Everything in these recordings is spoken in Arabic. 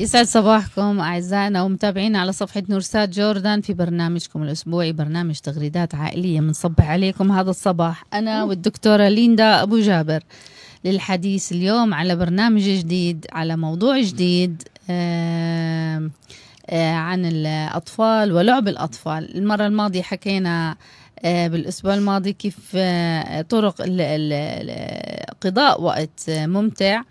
يسعد صباحكم أعزائنا ومتابعينا على صفحة نورسات جوردان في برنامجكم الأسبوعي برنامج تغريدات عائلية منصبح عليكم هذا الصباح أنا والدكتورة ليندا أبو جابر للحديث اليوم على برنامج جديد على موضوع جديد آه، عن الأطفال ولعب الأطفال المرة الماضية حكينا آه، بالاسبوع الماضي كيف آه، طرق قضاء وقت ممتع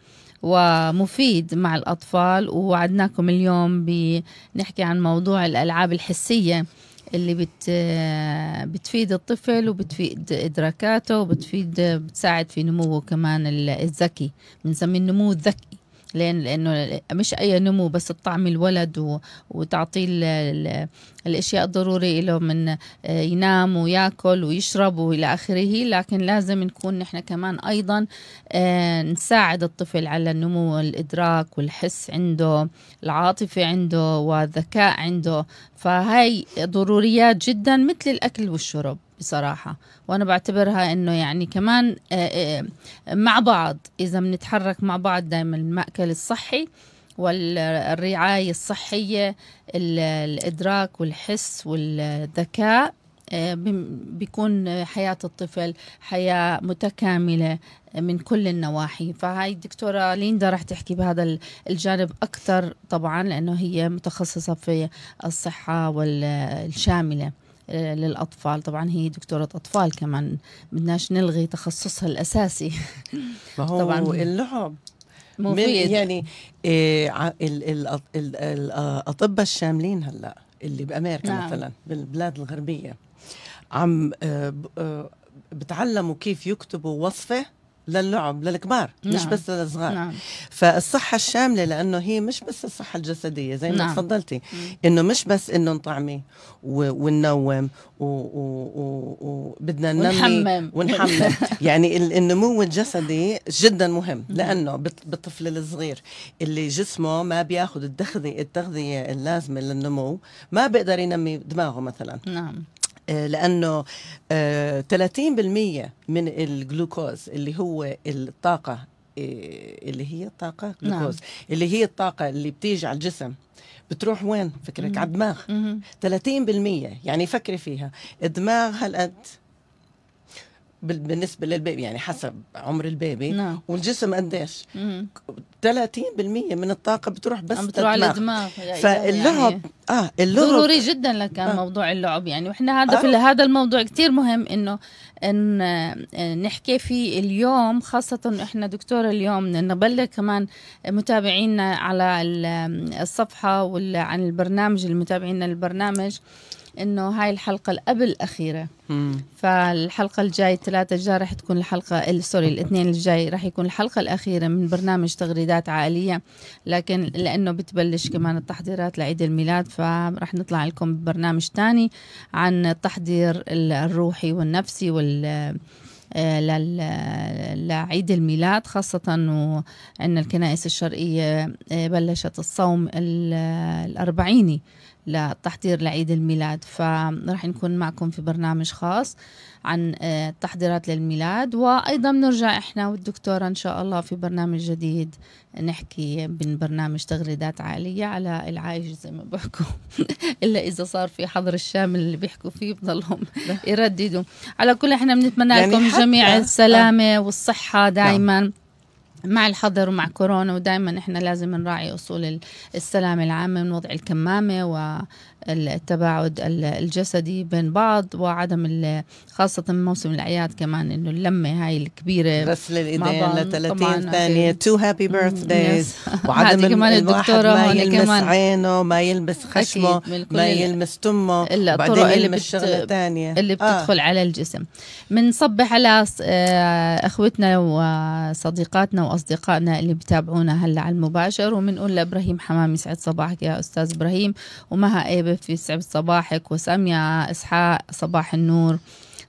ومفيد مع الأطفال ووعدناكم اليوم بنحكي عن موضوع الألعاب الحسية اللي بت بتفيد الطفل وبتفيد إدراكاته وبتفيد بتساعد في نموه كمان الذكي بنسميه النمو الذكي لان لانه مش اي نمو بس تطعمي الولد وتعطيه الاشياء الضروري له من آه، ينام وياكل ويشرب والى اخره لكن لازم نكون نحن كمان ايضا آه، نساعد الطفل على النمو الادراك والحس عنده العاطفه عنده والذكاء عنده فهي ضروريات جدا مثل الاكل والشرب بصراحه وانا بعتبرها انه يعني كمان آه، آه، مع بعض اذا بنتحرك مع بعض دائما المأكل الصحي والرعايه الصحيه الادراك والحس والذكاء آه، بيكون حياة الطفل حياة متكاملة من كل النواحي فهاي الدكتورة ليندا رح تحكي بهذا الجانب أكثر طبعا لأنه هي متخصصة في الصحة والشاملة آه، للأطفال طبعا هي دكتورة أطفال كمان بدناش نلغي تخصصها الأساسي ما هو طبعا اللعب مفيد يعني إيه آه، آه، الأطباء الشاملين هلأ اللي بأمريكا نعم. مثلا بالبلاد الغربية عم بتعلموا كيف يكتبوا وصفة للعب للكبار نعم. مش بس للصغار نعم. فالصحة الشاملة لأنه هي مش بس الصحة الجسدية زي ما نعم. تفضلتي إنه مش بس إنه نطعمي وننوم وبدنا ننمي ونحمم ونحمم يعني النمو الجسدي جدا مهم لأنه بالطفل الصغير اللي جسمه ما بياخذ التغذية التغذية اللازمة للنمو ما بيقدر ينمي دماغه مثلا نعم آه، لانه 30% آه، من الجلوكوز اللي هو الطاقه آه، اللي هي الطاقه نعم. جلوكوز نعم. اللي هي الطاقه اللي بتيجي على الجسم بتروح وين فكرك على الدماغ 30% يعني فكري فيها الدماغ هل بالنسبه للبيبي يعني حسب عمر البيبي نعم. والجسم قديش 30% من الطاقه بتروح بس بتروح على الدماغ فاللعب يعني اه اللعب ضروري جدا لك آه. موضوع اللعب يعني واحنا هذا آه. هذا الموضوع كثير مهم انه ان آه، نحكي فيه اليوم خاصه احنا دكتوره اليوم نبلغ كمان متابعينا على الصفحه وعن البرنامج المتابعين للبرنامج انه هاي الحلقه قبل الاخيره فالحلقه الجاي الثلاثه الجاي رح تكون الحلقه سوري الاثنين الجاي رح يكون الحلقه الاخيره من برنامج تغريدات عائليه لكن لانه بتبلش كمان التحضيرات لعيد الميلاد فرح نطلع لكم ببرنامج ثاني عن التحضير الروحي والنفسي وال آه، لعيد الميلاد خاصة أنه الكنائس الشرقية آه، بلشت الصوم الأربعيني لتحضير لعيد الميلاد فراح نكون معكم في برنامج خاص عن التحضيرات آه، للميلاد وأيضا بنرجع إحنا والدكتورة إن شاء الله في برنامج جديد نحكي من برنامج تغريدات عائلية على العائشة زي ما بحكوا إلا إذا صار في حظر الشامل اللي بيحكوا فيه بضلهم يرددوا على كل إحنا بنتمنى يعني لكم جميع آه. السلامة والصحة دائما نعم. مع الحظر ومع كورونا ودائما احنا لازم نراعي اصول السلامه العامه من وضع الكمامه والتباعد الجسدي بين بعض وعدم خاصه موسم الاعياد كمان انه اللمه هاي الكبيره غسل الايدين ل 30 ثانيه تو هابي بيرث دايز وعدم كمان الدكتوره ما يلمس كمان. عينه ما يلمس خشمه ما يلمس تمه اللي يلمس شغله ثانيه اللي آه. بتدخل آه. على الجسم بنصبح على آه، اخوتنا وصديقاتنا واصدقائنا اللي بتابعونا هلا على المباشر وبنقول لابراهيم حمام يسعد صباحك يا استاذ ابراهيم ومها ايبه في يسعد صباحك وساميه اسحاق صباح النور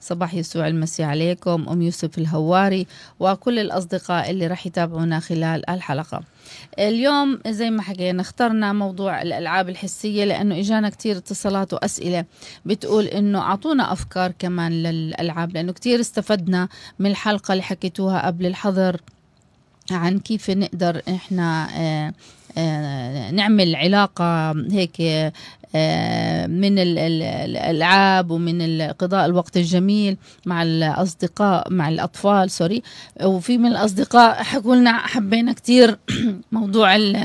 صباح يسوع المسيح عليكم أم يوسف الهواري وكل الأصدقاء اللي راح يتابعونا خلال الحلقة اليوم زي ما حكينا اخترنا موضوع الألعاب الحسية لأنه إجانا كتير اتصالات وأسئلة بتقول إنه أعطونا أفكار كمان للألعاب لأنه كتير استفدنا من الحلقة اللي حكيتوها قبل الحظر عن كيف نقدر احنا آه، آه، نعمل علاقة هيك آه، من الألعاب ومن قضاء الوقت الجميل مع الأصدقاء مع الأطفال سوري وفي من الأصدقاء حكوا لنا حبينا كتير موضوع ال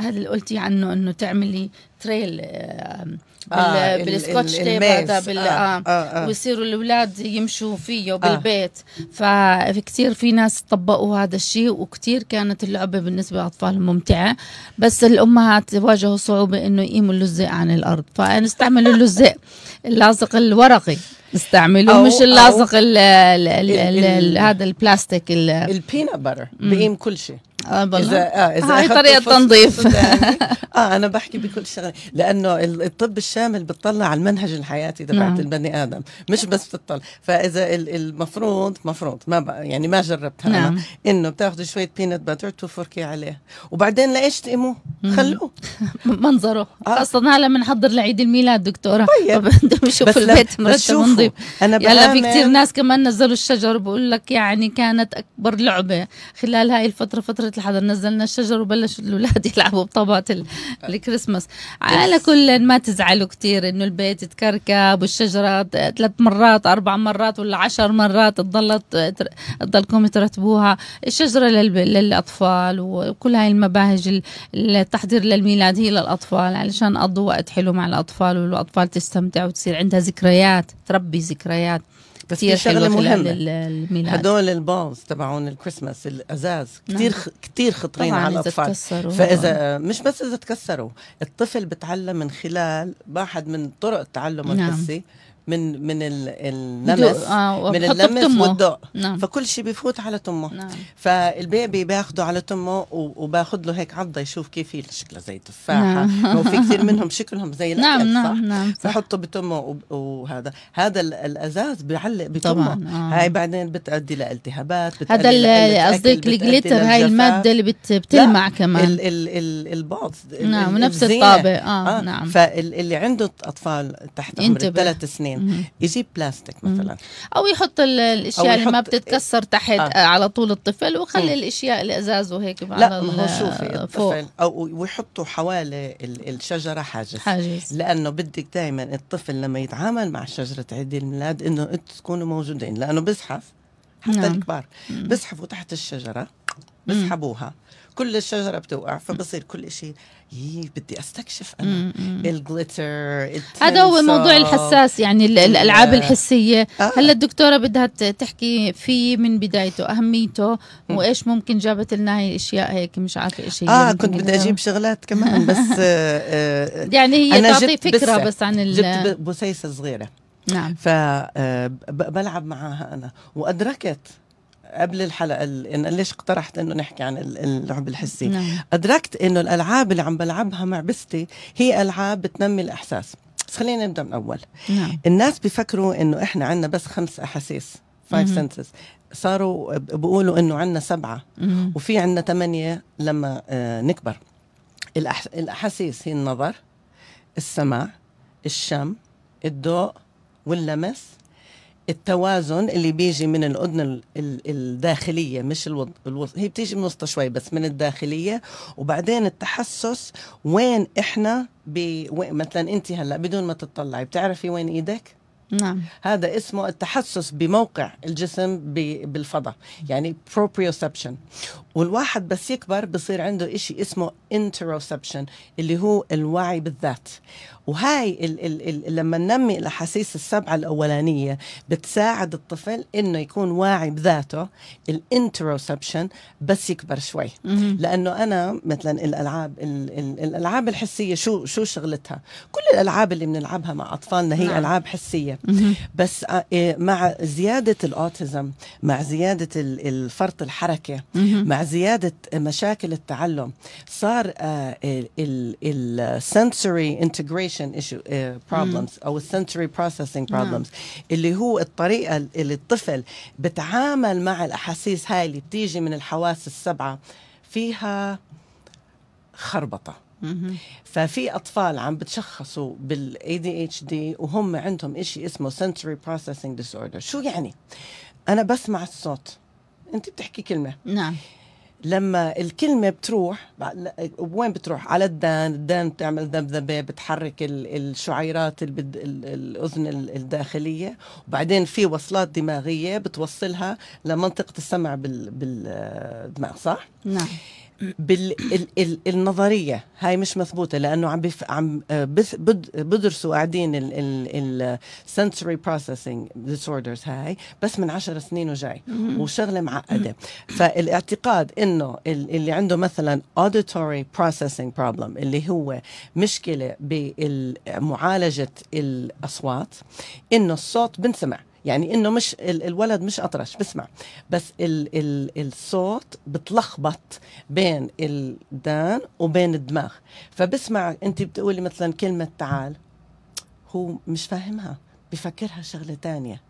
هذا اللي قلتي عنه انه تعملي تريل آه بالسكوتش تيب هذا بال آه،, آه آه آه ويصيروا الاولاد يمشوا فيه آه. بالبيت آه فكثير في ناس طبقوا هذا الشيء وكثير كانت اللعبه بالنسبه لاطفال ممتعه بس الامهات واجهوا صعوبه انه يقيموا اللزق عن الارض فاستعملوا اللزق اللاصق الورقي استعملوا مش اللاصق هذا البلاستيك البينا بتر بقيم كل شيء اه بالله اذا اه اذا هاي طريقه تنظيف اه انا بحكي بكل شغله لانه الطب الشامل بتطلع على المنهج الحياتي تبعت نعم. البني ادم مش بس بتطلع فاذا المفروض مفروض ما يعني ما جربتها نعم. انا انه بتاخذي شويه بينت باتر تفركي عليه وبعدين لايش تقيموه خلوه منظره آه. خاصه هلا بنحضر لعيد الميلاد دكتوره طيب بدهم يشوفوا البيت مرتب ونظيف انا يلا في كثير ناس كمان نزلوا الشجر بقول لك يعني كانت اكبر لعبه خلال هاي الفتره فتره شجره الحضر نزلنا الشجر وبلش الاولاد يلعبوا بطابات آه. الكريسماس على كل ما تزعلوا كثير انه البيت تكركب والشجره ثلاث مرات اربع مرات ولا عشر مرات تضلت تضلكم ترتبوها الشجره للاطفال وكل هاي المباهج التحضير للميلاد هي للاطفال علشان قضوا وقت حلو مع الاطفال والاطفال تستمتع وتصير عندها ذكريات تربي ذكريات بس كتير شغله مهمه الميلاد هدول البالز تبعون الكريسماس الازاز كثير نعم. كثير خطرين على الاطفال فاذا مش بس اذا تكسروا الطفل بتعلم من خلال واحد من طرق التعلم نعم. الحسي من من اللمس آه من اللمس والضوء نعم. فكل شيء بفوت على تمه نعم. فالبيبي باخده على تمه وباخذ له هيك عضه يشوف كيف شكلها زي تفاحه نعم. في كثير منهم شكلهم زي نعم،, نعم صح؟ نعم نعم بحطه بتمه وهذا هذا الازاز بيعلق بتمه طبعا. آه. هاي بعدين بتؤدي لالتهابات هذا قصدك الجليتر هاي الماده اللي بت بتلمع كمان ال ال ال نعم نفس الطابع آه, اه نعم فاللي عنده اطفال تحت عمر ثلاث سنين سنين يجيب بلاستيك مثلا او يحط الاشياء اللي ما بتتكسر تحت آه. على طول الطفل وخلي الاشياء الازاز وهيك لا هو شوفي الطفل او ويحطوا حوالي الشجره حاجز حاجز لانه بدك دائما الطفل لما يتعامل مع شجره عيد الميلاد انه انتم تكونوا موجودين لانه بزحف حتى نعم. الكبار بزحفوا تحت الشجره بسحبوها كل الشجرة بتوقع فبصير كل شيء يي بدي استكشف انا الجليتر هذا هو الموضوع الحساس يعني الالعاب الحسيه آه. هلا الدكتوره بدها تحكي فيه من بدايته اهميته وايش ممكن جابت لنا هي اشياء هيك مش عارفه ايش اه كنت بدي اجيب شغلات كمان بس آه،, آه يعني هي تعطي فكره بس, بس عن ال جبت بسيسه صغيره نعم فبلعب آه، معاها انا وادركت قبل الحلقه إن ليش اقترحت انه نحكي عن اللعب الحسي نعم. ادركت انه الالعاب اللي عم بلعبها مع بستي هي العاب بتنمي الاحساس بس خلينا نبدا من اول نعم. الناس بيفكروا انه احنا عندنا بس خمس احاسيس فايف سنسز صاروا بيقولوا انه عندنا سبعه وفي عندنا ثمانيه لما آه، نكبر الأح... الاحاسيس هي النظر السمع الشم الضوء واللمس التوازن اللي بيجي من الاذن الداخليه مش الوض... الوض... هي بتيجي من وسطها شوي بس من الداخليه وبعدين التحسس وين احنا ب... مثلا انت هلا بدون ما تطلعي بتعرفي وين ايدك؟ نعم هذا اسمه التحسس بموقع الجسم بالفضاء يعني بروبريوسبشن والواحد بس يكبر بصير عنده إشي اسمه interoception اللي هو الوعي بالذات وهاي الـ الـ الـ لما ننمي الأحاسيس السبعة الأولانية بتساعد الطفل إنه يكون واعي بذاته الانتروسبشن بس يكبر شوي لأنه أنا مثلا الألعاب الـ الـ الألعاب الحسية شو شو شغلتها كل الألعاب اللي بنلعبها مع أطفالنا هي نعم. ألعاب حسية بس آه، إيه، مع زيادة الأوتيزم مع زيادة الفرط الحركة مع زياده مشاكل التعلم صار السنسوري انتجريشن بروبلمز او السنسوري بروسيسنج بروبلمز اللي هو الطريقه اللي الطفل بتعامل مع الاحاسيس هاي اللي بتيجي من الحواس السبعه فيها خربطه ففي اطفال عم بتشخصوا بالاي دي اتش دي وهم عندهم شيء اسمه سنسوري بروسيسنج ديسوردر شو يعني انا بسمع الصوت انت بتحكي كلمه نعم لما الكلمه بتروح وين بتروح على الدان الدان بتعمل ذبذبه بتحرك الشعيرات الاذن الداخليه وبعدين في وصلات دماغيه بتوصلها لمنطقه السمع بالدماغ صح نعم بالنظريه هاي مش مثبوته لانه عم بف... عم آه، بدرسوا قاعدين السنسوري بروسيسنج ديسوردرز هاي بس من عشر سنين وجاي وشغله معقده فالاعتقاد انه اللي عنده مثلا auditory processing problem اللي هو مشكله بمعالجه الاصوات انه الصوت بنسمع يعني انه مش الولد مش اطرش بسمع بس ال ال الصوت بتلخبط بين الدان وبين الدماغ فبسمع انت بتقولي مثلا كلمه تعال هو مش فاهمها بفكرها شغله تانية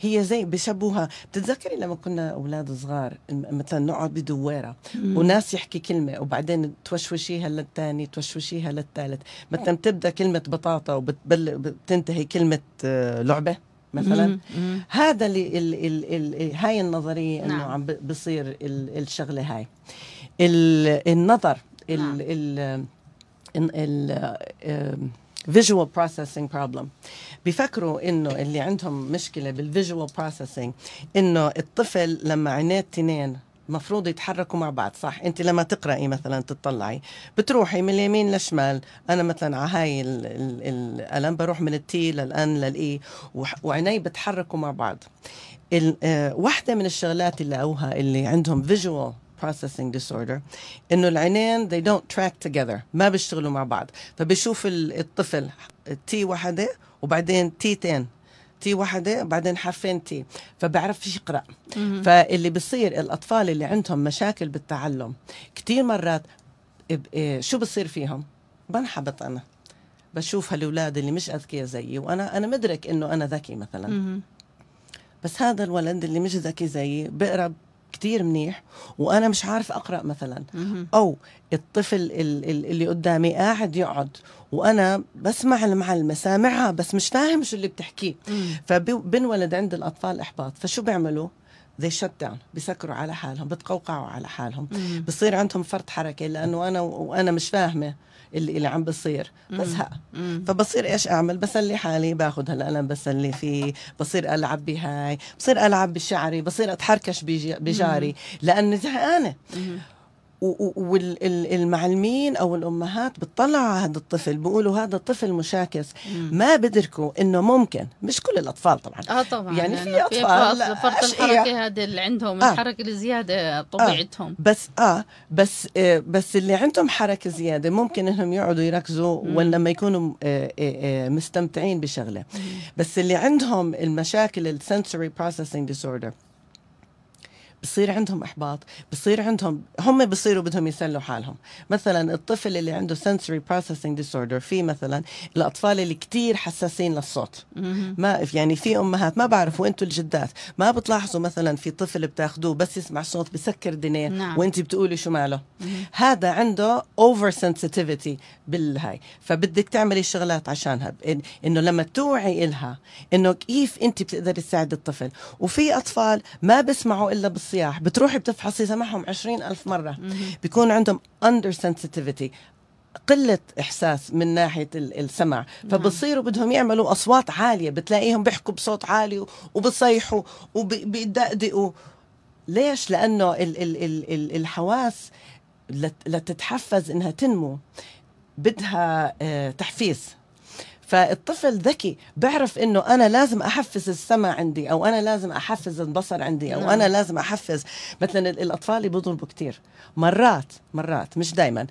هي زي بشبوها بتتذكري لما كنا اولاد صغار مثلا نقعد بدويره وناس يحكي كلمه وبعدين توشوشيها للثاني توشوشيها للثالث مثلا بتبدا كلمه بطاطا وبتنتهي كلمه آه، لعبه مثلا هذا اللي ال ال ال هاي النظريه انه نعم. عم بصير الشغله هاي النظر ال نعم. ال آه، visual processing problem بيفكروا انه اللي عندهم مشكله بالفيجوال بروسيسنج انه الطفل لما عينيه تنين مفروض يتحركوا مع بعض صح انت لما تقراي مثلا تطلعي بتروحي من اليمين للشمال انا مثلا على هاي القلم بروح من التي للان للاي وعيني بتحركوا مع بعض آه، واحدة من الشغلات اللي لقوها اللي عندهم فيجوال processing disorder انه العينين they don't track together ما بيشتغلوا مع بعض فبشوف الطفل تي وحده وبعدين تيتين تي وحده بعدين حرفين تي فبعرفش يقرا فاللي بصير الاطفال اللي عندهم مشاكل بالتعلم كثير مرات إيه، شو بصير فيهم بنحبط انا بشوف هالاولاد اللي مش اذكياء زيي وانا انا مدرك انه انا ذكي مثلا بس هذا الولد اللي مش ذكي زيي بقرا كتير منيح وانا مش عارف اقرا مثلا او الطفل اللي قدامي قاعد يقعد وانا بسمع المعلمه سامعها بس مش فاهم شو اللي بتحكيه فبنولد عند الاطفال احباط فشو بيعملوا زي شت داون بسكروا على حالهم بتقوقعوا على حالهم بصير عندهم فرط حركه لانه انا وانا مش فاهمه اللي, اللي عم بصير بزهق فبصير ايش اعمل بسلي حالي باخذ هالقلم بسلي فيه بصير العب بهاي بصير العب بشعري بصير اتحركش بجاري لاني زهقانه والمعلمين او الامهات بتطلعوا على هذا الطفل بيقولوا هذا الطفل مشاكس ما بدركوا انه ممكن مش كل الاطفال طبعا اه طبعا يعني في يعني اطفال فرط الحركه هذا اللي عندهم آه. الحركه الزياده آه. طبيعتهم آه. بس اه بس آه بس اللي عندهم حركه زياده ممكن انهم يقعدوا يركزوا ولما يكونوا آه،, آه آه مستمتعين بشغله بس اللي عندهم المشاكل السنسوري بروسيسنج ديسوردر بصير عندهم احباط بصير عندهم هم بصيروا بدهم يسلوا حالهم مثلا الطفل اللي عنده sensory processing disorder في مثلا الاطفال اللي كتير حساسين للصوت ما يعني في امهات ما بعرف وانتم الجدات ما بتلاحظوا مثلا في طفل بتاخذوه بس يسمع صوت بسكر دينيه نعم. وانت بتقولي شو ماله هذا عنده اوفر سنسيتيفيتي بالهاي فبدك تعملي شغلات عشانها انه لما توعي الها انه كيف انت بتقدري تساعدي الطفل وفي اطفال ما بسمعوا الا بالصوت الصياح بتروحي بتفحصي سمعهم عشرين ألف مرة بيكون عندهم under sensitivity قلة إحساس من ناحية السمع فبصيروا بدهم يعملوا أصوات عالية بتلاقيهم بيحكوا بصوت عالي وبصيحوا وبيدقدقوا ليش؟ لأنه الـ الـ الـ الـ الحواس لتتحفز إنها تنمو بدها آه، تحفيز فالطفل ذكي بعرف انه انا لازم احفز السمع عندي او انا لازم احفز البصر عندي او نعم. انا لازم احفز مثلا الاطفال بيضربوا كثير مرات مرات مش دائما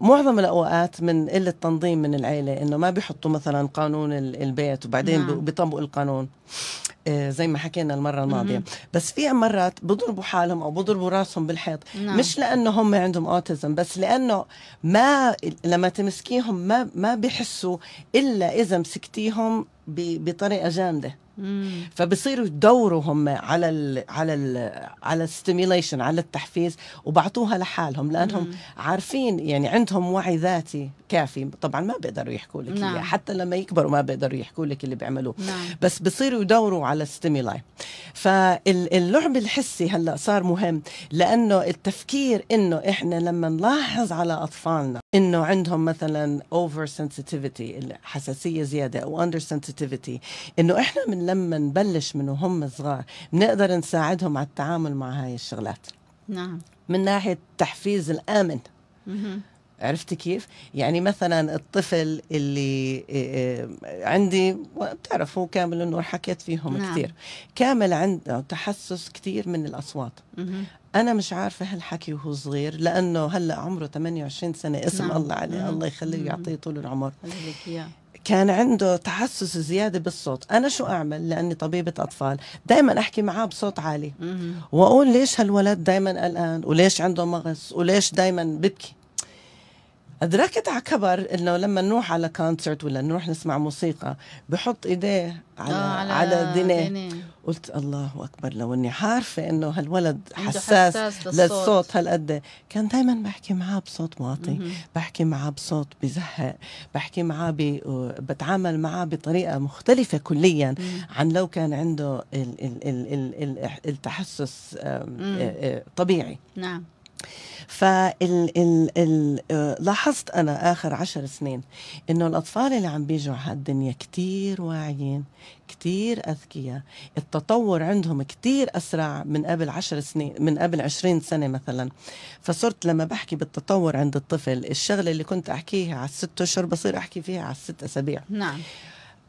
معظم الاوقات من قله تنظيم من العيله انه ما بيحطوا مثلا قانون البيت وبعدين نعم. بيطبقوا القانون آه، زي ما حكينا المرة الماضية مم. بس في مرات بضربوا حالهم أو بضربوا راسهم بالحيط نعم. مش لأنه هم عندهم أوتيزم بس لأنه ما لما تمسكيهم ما ما بحسوا إلا إذا مسكتيهم بطريقة جامدة فبصيروا يدوروا هم على ال على ال على الستيميليشن على التحفيز وبعطوها لحالهم لانهم مم. عارفين يعني عندهم وعي ذاتي كافي طبعا ما بيقدروا يحكوا لك نعم. حتى لما يكبروا ما بيقدروا يحكوا لك اللي بيعملوه نعم. بس بصيروا يدوروا على الستيمولاي فاللعب الحسي هلا صار مهم لانه التفكير انه احنا لما نلاحظ على اطفالنا انه عندهم مثلا اوفر سنسيتيفيتي حساسيه زياده او اندر سنسيتيفيتي انه احنا من لما نبلش من وهم صغار بنقدر نساعدهم على التعامل مع هاي الشغلات نعم من ناحية التحفيز الآمن عرفتي كيف؟ يعني مثلا الطفل اللي آه، عندي بتعرفوا كامل النور حكيت فيهم نعم. كثير كامل عنده تحسس كثير من الأصوات مم. أنا مش عارفة هالحكي وهو صغير لأنه هلأ عمره 28 سنة اسم نعم. الله عليه نعم. الله يخليه يعطيه طول العمر كان عنده تحسس زيادة بالصوت أنا شو أعمل لأني طبيبة أطفال دايما أحكي معاه بصوت عالي وأقول ليش هالولد دايما قلقان وليش عنده مغص وليش دايما ببكي أدركت على كبر إنه لما نروح على كونسرت ولا نروح نسمع موسيقى بحط إيديه على آه على, على دينيه قلت الله أكبر لو إني عارفة إنه هالولد حساس, حساس للصوت, للصوت هالقد كان دايما بحكي معاه بصوت واطي م-م. بحكي معاه بصوت بزهق بحكي معاه ب... بتعامل معاه بطريقة مختلفة كليا م-م. عن لو كان عنده ال... ال... ال... ال... التحسس آه، آه، طبيعي نعم فلاحظت آه، أنا آخر عشر سنين إنه الأطفال اللي عم بيجوا على الدنيا كتير واعيين كتير أذكياء التطور عندهم كتير أسرع من قبل عشر سنين من قبل عشرين سنة مثلا فصرت لما بحكي بالتطور عند الطفل الشغلة اللي كنت أحكيها على الست أشهر بصير أحكي فيها على الست أسابيع نعم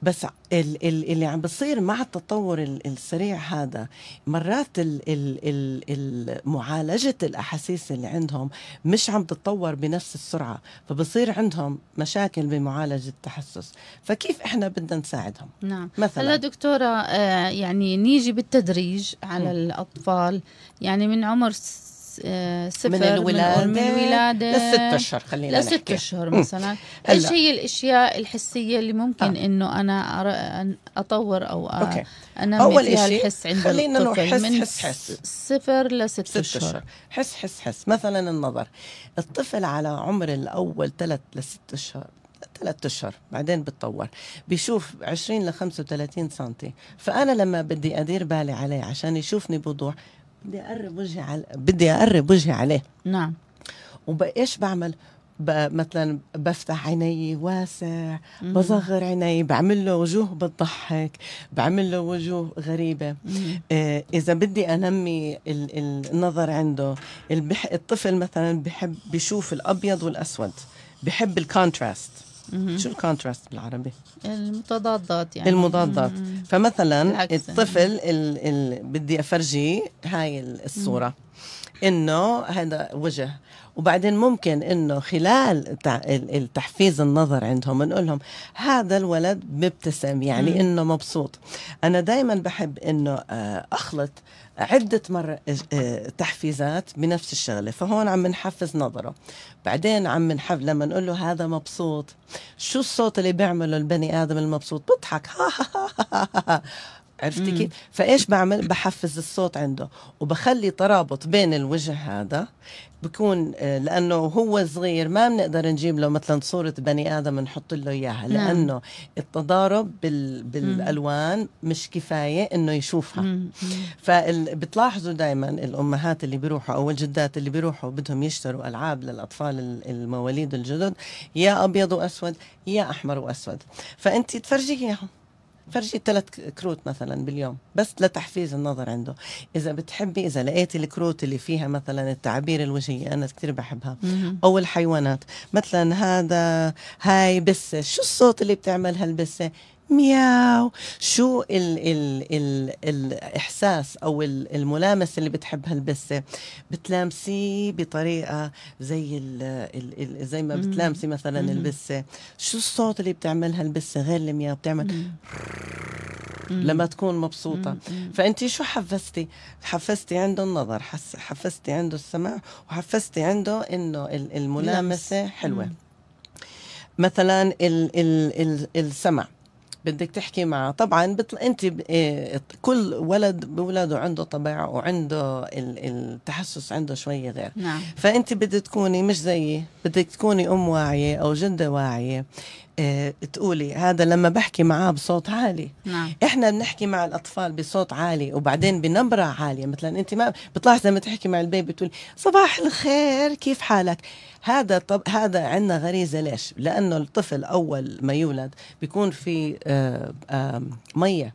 بس ال ال اللي عم بصير مع التطور السريع هذا مرات ال ال ال معالجة الأحاسيس اللي عندهم مش عم تتطور بنفس السرعة فبصير عندهم مشاكل بمعالجة التحسس فكيف إحنا بدنا نساعدهم نعم مثلا هلا دكتورة آه، يعني نيجي بالتدريج على م. الأطفال يعني من عمر آه، صفر من الولادة, من الولادة لست أشهر خلينا لست نحكي لست أشهر مثلا إيش هي الأشياء الحسية اللي ممكن آه. إنه أنا أطور أو أوكي. أنا أول فيها إشي الحس عند خلينا نروح حس من حس حس صفر لست ست أشهر. حس حس حس مثلا النظر الطفل على عمر الأول ثلاث لست أشهر ثلاث أشهر بعدين بتطور بيشوف 20 ل 35 سم فأنا لما بدي أدير بالي عليه عشان يشوفني بوضوح بدي اقرب وجهي على بدي اقرب وجهي عليه نعم وبايش بعمل ب... مثلا بفتح عيني واسع بصغر عيني بعمل له وجوه بتضحك بعمل له وجوه غريبه آه اذا بدي انمي ال... النظر عنده البح... الطفل مثلا بحب بشوف الابيض والاسود بحب الكونتراست شو الكونتراست بالعربي؟ المتضادات يعني المضادات فمثلا الطفل ال ال بدي افرجي هاي الصوره انه هذا وجه وبعدين ممكن انه خلال التحفيز النظر عندهم نقول لهم هذا الولد مبتسم يعني مم. انه مبسوط انا دائما بحب انه آه، اخلط عدة مرة آه، تحفيزات بنفس الشغلة فهون عم نحفز نظره بعدين عم نحف لما نقول له هذا مبسوط شو الصوت اللي بيعمله البني آدم المبسوط بضحك عرفتي كيف؟ فايش بعمل؟ بحفز الصوت عنده وبخلي ترابط بين الوجه هذا بكون آه، لانه هو صغير ما بنقدر نجيب له مثلا صوره بني ادم نحط له اياها نعم. لانه التضارب بال بالالوان مش كفايه انه يشوفها فبتلاحظوا دائما الامهات اللي بيروحوا او الجدات اللي بيروحوا بدهم يشتروا العاب للاطفال المواليد الجدد يا ابيض واسود يا احمر واسود فانت تفرجيه اياهم فرجي ثلاث كروت مثلا باليوم بس لتحفيز النظر عنده اذا بتحبي اذا لقيتي الكروت اللي فيها مثلا التعابير الوجهيه انا كثير بحبها او الحيوانات مثلا هذا هاي بسه شو الصوت اللي بتعمل هالبسه مياو شو ال ال ال الإحساس أو الملامسة اللي بتحبها البسة بتلامسيه بطريقة زي ال الـ الـ زي ما بتلامسي مثلا البسة شو الصوت اللي بتعملها البسة غير المياو بتعمل لما تكون مبسوطة فأنت شو حفزتي حفزتي عنده النظر حفزتي عنده السمع وحفزتي عنده إنه الملامسة حلوة مثلا الـ ال ال السمع بدك تحكي معه طبعا بتل... انت ب... إيه... كل ولد بولاده عنده طبيعه وعنده ال... التحسس عنده شويه غير نعم. فانت بدك تكوني مش زيي بدك تكوني ام واعيه او جده واعيه إيه... تقولي هذا لما بحكي معاه بصوت عالي نعم. احنا بنحكي مع الاطفال بصوت عالي وبعدين بنبره عاليه مثلا انت ما بتلاحظي لما تحكي مع البيبي بتقولي صباح الخير كيف حالك هذا طب هذا عندنا غريزه ليش؟ لانه الطفل اول ما يولد بيكون في آآ آه، آآ آه، ميه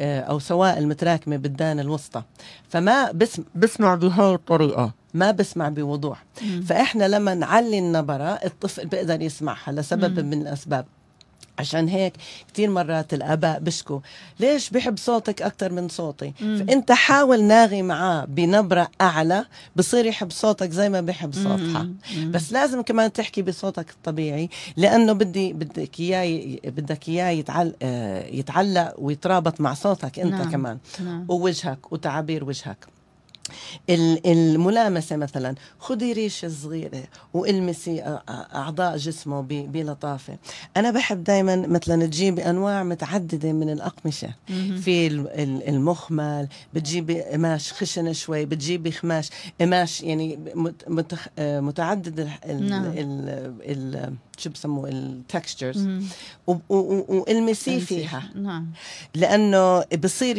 آه، او سوائل متراكمه بالدان الوسطى فما بسم بسمع بهاي الطريقه ما بسمع بوضوح مم. فاحنا لما نعلي النبره الطفل بيقدر يسمعها لسبب مم. من الاسباب عشان هيك كثير مرات الاباء بشكوا ليش بحب صوتك اكثر من صوتي مم. فانت حاول ناغي معاه بنبره اعلى بصير يحب صوتك زي ما بحب صوتها مم. مم. بس لازم كمان تحكي بصوتك الطبيعي لانه بدي بدك اياه بدك اياه يتعلق آه، يتعلق ويترابط مع صوتك انت نعم. كمان نعم. ووجهك وتعابير وجهك الملامسه مثلا خذي ريشه صغيره والمسي اعضاء جسمه بلطافه انا بحب دائما مثلا تجيبي انواع متعدده من الاقمشه في المخمل بتجيبي قماش خشنه شوي بتجيبي قماش قماش يعني متعدد ال نعم. شو بسموه التكستشرز والمسي فيها نعم لانه بصير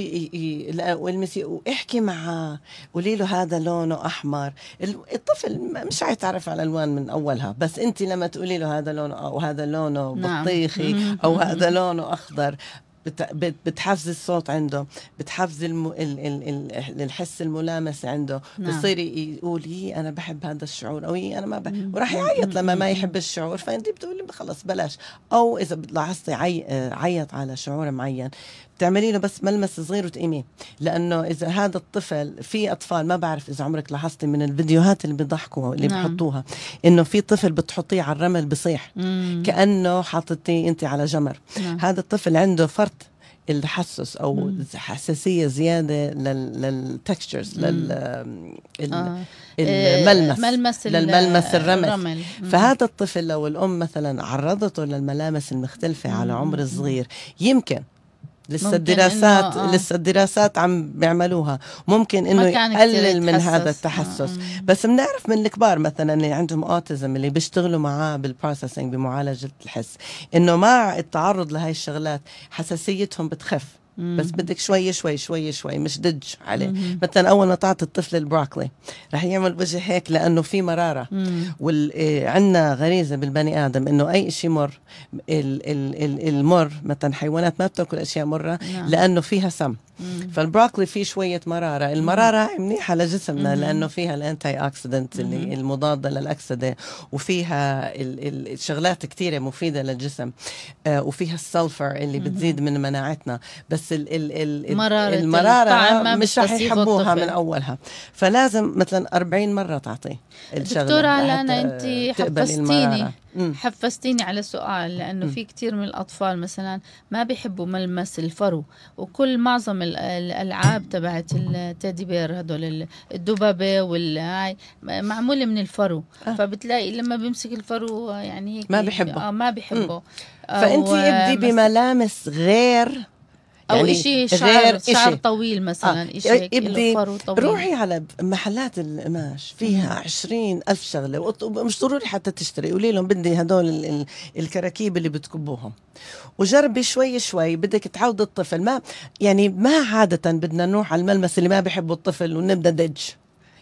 والمسي واحكي معاه قولي له هذا لونه احمر الطفل مش حيتعرف على الالوان من اولها بس انت لما تقولي له هذا لونه او هذا لونه نعم. بطيخي او هذا لونه اخضر بتحفز الصوت عنده بتحفز الم... ال... ال... الحس الملامس عنده نعم. بصير يقول هي انا بحب هذا الشعور او هي انا ما بحب وراح يعيط لما ما يحب الشعور فانت بتقولي خلص بلاش او اذا لاحظتي عي... عيط على شعور معين تعملي له بس ملمس صغير وتقيميه لانه اذا هذا الطفل في اطفال ما بعرف اذا عمرك لاحظتي من الفيديوهات اللي بيضحكوا اللي نعم. بحطوها انه في طفل بتحطيه على الرمل بصيح مم. كانه حاطتيه انت على جمر نعم. هذا الطفل عنده فرط التحسس او مم. حساسيه زياده للتكستشرز لل آه. آه. الملمس ملمس للملمس آه، الرمل, الرمل. فهذا الطفل لو الام مثلا عرضته للملامس المختلفه مم. على عمر صغير يمكن لسه الدراسات آه. لسه الدراسات عم بيعملوها ممكن انه يقلل من هذا التحسس آه. آه. بس بنعرف من الكبار مثلا اللي عندهم اوتيزم اللي بيشتغلوا معاه بالبروسيسنج بمعالجه الحس انه مع التعرض لهي الشغلات حساسيتهم بتخف مم. بس بدك شوي شوي شوي شوي مش دج عليه مم. مثلا اول ما تعطي الطفل البروكلي رح يعمل وجه هيك لانه في مراره وعندنا إيه، غريزه بالبني ادم انه اي شيء مر الـ الـ الـ المر مثلا حيوانات ما بتاكل اشياء مره نعم. لانه فيها سم فالبروكلي فيه شويه مراره المراره منيحه لجسمنا مم. لانه فيها الانتي اوكسيدنت اللي المضاده للاكسده وفيها الشغلات كثيره مفيده للجسم آه وفيها السلفر اللي بتزيد من مناعتنا بس بس ال ال ال مرارة المرارة مش رح يحبوها من أولها فلازم مثلا 40 مرة تعطيه دكتورة لأنا أنت حفزتيني حفزتيني على سؤال لأنه في كثير من الأطفال مثلا ما بيحبوا ملمس الفرو وكل معظم الألعاب تبعت التيدي بير هدول الدببة والهاي معمولة من الفرو آه. فبتلاقي لما بيمسك الفرو يعني هيك ما بيحبه آه ما بيحبه فأنت آه، ابدي بملامس غير او يعني شيء شعر شعر طويل مثلا آه. شيء طويل. روحي على محلات القماش فيها مم. عشرين ألف شغله ومش ضروري حتى تشتري قولي لهم بدي هدول الكراكيب اللي بتكبوهم وجربي شوي شوي بدك تعود الطفل ما يعني ما عاده بدنا نروح على الملمس اللي ما بحبه الطفل ونبدا دج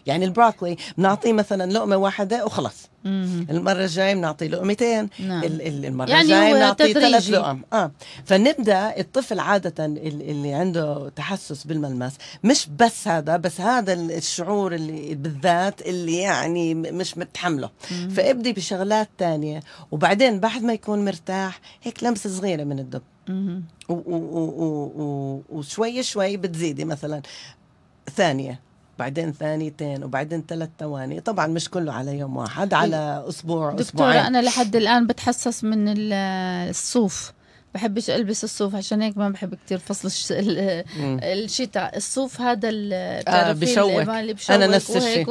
يعني البروكلي بنعطيه مثلا لقمه واحده وخلص المرة الجاية بنعطيه لقمتين نعم. المرة يعني الجاية بنعطيه ثلاث لقم اه فنبدا الطفل عادة اللي عنده تحسس بالملمس مش بس هذا بس هذا الشعور اللي بالذات اللي يعني مش متحمله مم. فابدي بشغلات تانية وبعدين بعد ما يكون مرتاح هيك لمسة صغيرة من الدب وشوي شوي بتزيدي مثلا ثانية بعدين ثانيتين وبعدين ثلاث ثواني طبعا مش كله على يوم واحد إيه. على اسبوع دكتورة اسبوعين انا لحد الان بتحسس من الصوف بحبش البس الصوف عشان هيك ما بحب كتير فصل الش... الشتاء الصوف هذا آه بشوك. اللي بشوك انا نفس الشيء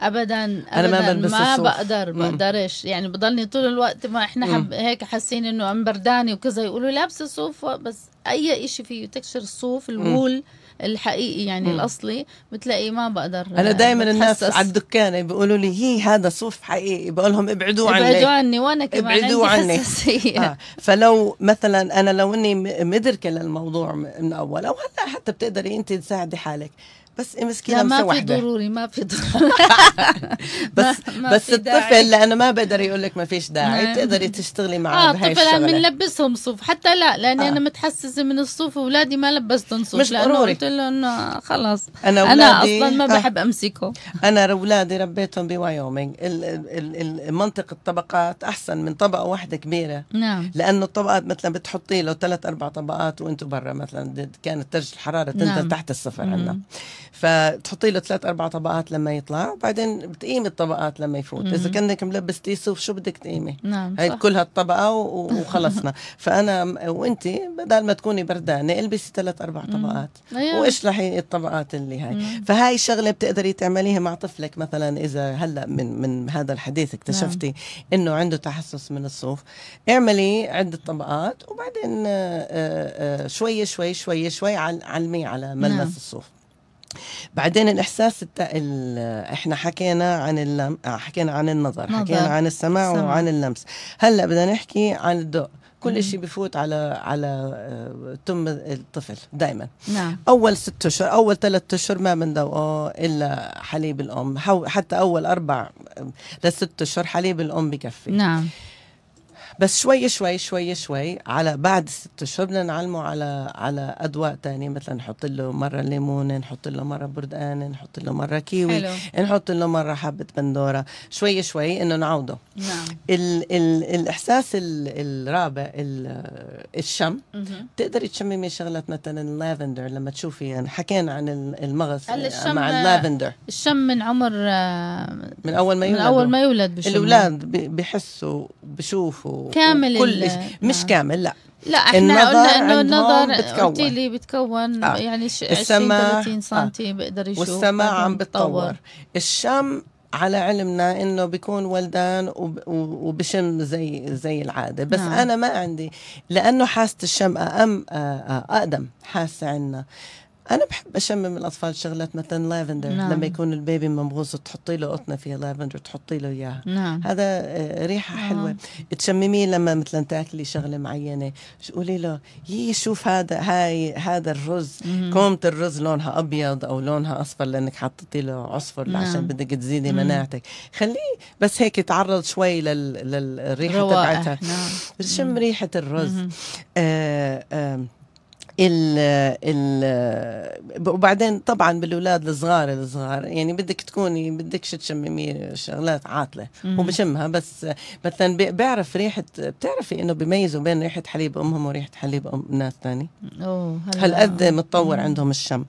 ابدا انا ما بلبس ما الصوف. بقدر بقدرش يعني بضلني طول الوقت ما احنا حب هيك حاسين انه ام برداني وكذا يقولوا لابسه صوف بس اي شيء فيه تكشر الصوف الوول مم. الحقيقي يعني مم. الاصلي بتلاقي ما بقدر انا دائما الناس على الدكان بيقولوا لي هي هذا صوف حقيقي بقول لهم ابعدوا عني ابعدوا عني وانا كمان ابعدوا عني حساسية. آه. فلو مثلا انا لو اني مدركه للموضوع من اول او هلا حتى بتقدري انت تساعدي حالك بس امسكي إيه لمسه ما في ما في ضروري ما في ضروري بس ما بس في الطفل لانه ما بقدر يقول لك ما فيش داعي بتقدري تشتغلي معاه آه بهي الشغله الطفل بنلبسهم صوف حتى لا لاني آه. انا متحسسه من الصوف واولادي ما لبستهم صوف مش لانه قلت له انه خلص انا انا اصلا ما آه. بحب آه. امسكه انا اولادي ربيتهم بوايومينغ منطقه الطبقات احسن من طبقه واحده كبيره نعم لانه الطبقات مثلا بتحطي له ثلاث اربع طبقات وانتم برا مثلا كانت درجه الحراره تنزل نعم. تحت الصفر عندنا فتحطي له ثلاث اربع طبقات لما يطلع وبعدين بتقيمي الطبقات لما يفوت مم. اذا كانك ملبس تيسو شو بدك تقيمي نعم هاي كل هالطبقه وخلصنا فانا وانت بدل ما تكوني بردانه البسي ثلاث اربع طبقات أيوه. واشلحي الطبقات اللي هاي مم. فهاي شغله بتقدري تعمليها مع طفلك مثلا اذا هلا من من هذا الحديث اكتشفتي نعم. انه عنده تحسس من الصوف اعملي عده طبقات وبعدين آه، آه، آه، شوي شوي شوي شوي علمي على ملمس نعم. الصوف بعدين الاحساس التا... ال... احنا حكينا عن اللم... حكينا عن النظر نظر. حكينا عن السماع سمع. وعن اللمس هلا بدنا نحكي عن الضوء كل شيء بفوت على على آه، تم الطفل دائما نعم. اول ست اشهر اول ثلاث اشهر ما بندوقه الا حليب الام حتى اول اربع آه، لست اشهر حليب الام بكفي نعم بس شوي شوي شوي شوي على بعد ست اشهر بدنا نعلمه على على ادواء تانية مثلا نحط له مره ليمون نحط له مره بردقان نحط له مره كيوي حلو. نحط له مره حبه بندوره شوي شوي انه نعوضه نعم ال ال الاحساس ال الرابع ال الشم بتقدري تشممي شغلات مثلا اللافندر لما تشوفي يعني حكينا عن المغص مع اللافندر الشم من عمر آه، من اول ما يولد من اول ما يولد الاولاد بحسوا بشوفوا كامل كل ال... مش نعم. كامل لا لا احنا قلنا انه النظر بتكون لي بتكون آه. يعني 20 30 سم بيقدر يشوف والسماع عم بتطور الشم على علمنا انه بيكون ولدان وبشم زي زي العاده بس نعم. انا ما عندي لانه حاسه الشم اقدم حاسه عندنا انا بحب اشمم الاطفال شغلات مثلا لافندر نعم. لما يكون البيبي ممغوص تحطي له قطنه فيها لافندر تحطي له اياها نعم. هذا آه، ريحه نعم. حلوه تشمميه لما مثلا تاكلي شغله معينه قولي له يي شوف هذا هاي هذا الرز كومه الرز لونها ابيض او لونها اصفر لانك حطيتي له عصفر نعم. عشان بدك تزيدي مناعتك خليه بس هيك يتعرض شوي لل... للريحه تبعتها نعم. شم ريحه الرز مم. آه آه ال ال وبعدين طبعا بالاولاد الصغار الصغار يعني بدك تكوني بدكش تشممي شغلات عاطله وبشمها بس مثلا بيعرف ريحه بتعرفي انه بيميزوا بين ريحه حليب امهم وريحه حليب ام ناس ثاني هالقد متطور عندهم الشم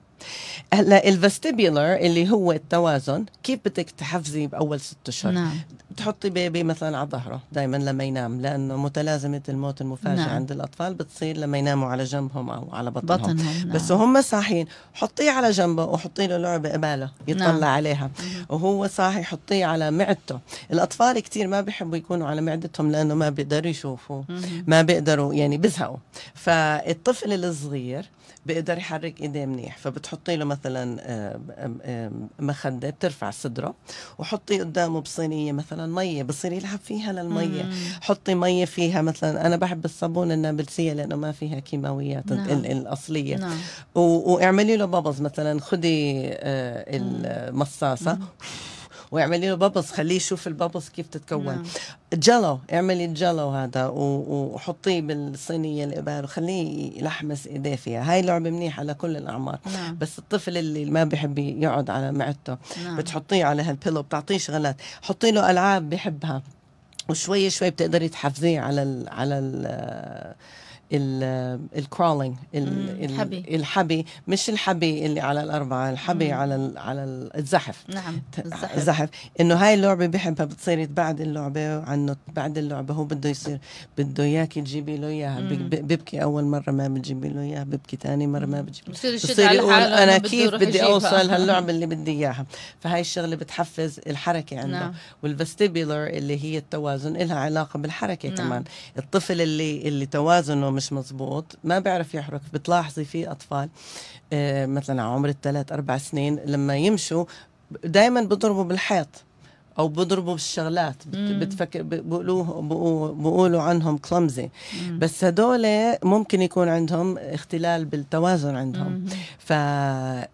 هلا الفستيبيولر اللي هو التوازن كيف بدك تحفزي باول ست اشهر نعم. تحطي بيبي مثلا على ظهره دائما لما ينام لانه متلازمه الموت المفاجئ نعم. عند الاطفال بتصير لما يناموا على جنبهم او على بطنهم, بطنهم نعم. بس وهم صاحيين حطيه على جنبه وحطي له لعبه قباله يطلع نعم. عليها وهو صاحي حطيه على معدته الاطفال كثير ما بيحبوا يكونوا على معدتهم لانه ما بيقدروا يشوفوا ما بيقدروا يعني بزهقوا فالطفل الصغير بيقدر يحرك ايديه منيح فبتحطي له مثلا مخده بترفع صدره وحطي قدامه بصينيه مثلا ميه بصير يلعب فيها للميه حطي ميه فيها مثلا انا بحب الصابون النابلسيه لانه ما فيها كيماويات نعم. الاصليه نعم. واعملي له بابز مثلا خدي آه، المصاصه مم. واعملي له بابلز خليه يشوف البابلز كيف تتكون نعم. جلو اعملي الجلو هذا وحطيه بالصينيه الابار وخليه يلحمس ايديه فيها هاي لعبه منيحه لكل الاعمار نعم. بس الطفل اللي ما بحب يقعد على معدته نعم. بتحطيه على هالبيلو بتعطيه شغلات حطي له العاب بحبها وشوي شوي بتقدري تحافظيه على الـ على ال الكرولينج الحبي الحبي مش الحبي اللي على الاربعه الحبي مم. على على الزحف نعم الزحف, الزحف. انه هاي اللعبه بحبها بتصير بعد اللعبه عنه بعد اللعبه هو بده يصير بده اياك تجيبي له اياها ببكي اول مره ما بتجيبي له اياها ببكي ثاني مره ما اياها بصير يقول انا كيف بدي اوصل هاللعبه اللي بدي اياها فهاي الشغله بتحفز الحركه عنده نعم. والفستيبولر اللي هي التوازن لها علاقه بالحركه نعم. كمان الطفل اللي اللي توازنه مش مش مزبوط ما بيعرف يحرك بتلاحظي في أطفال آه، مثلا عمر الثلاث أربع سنين لما يمشوا دائما بيضربوا بالحيط او بضربوا بالشغلات بتفكر بقولوه بقولوا عنهم كلمزي بس هدول ممكن يكون عندهم اختلال بالتوازن عندهم آه،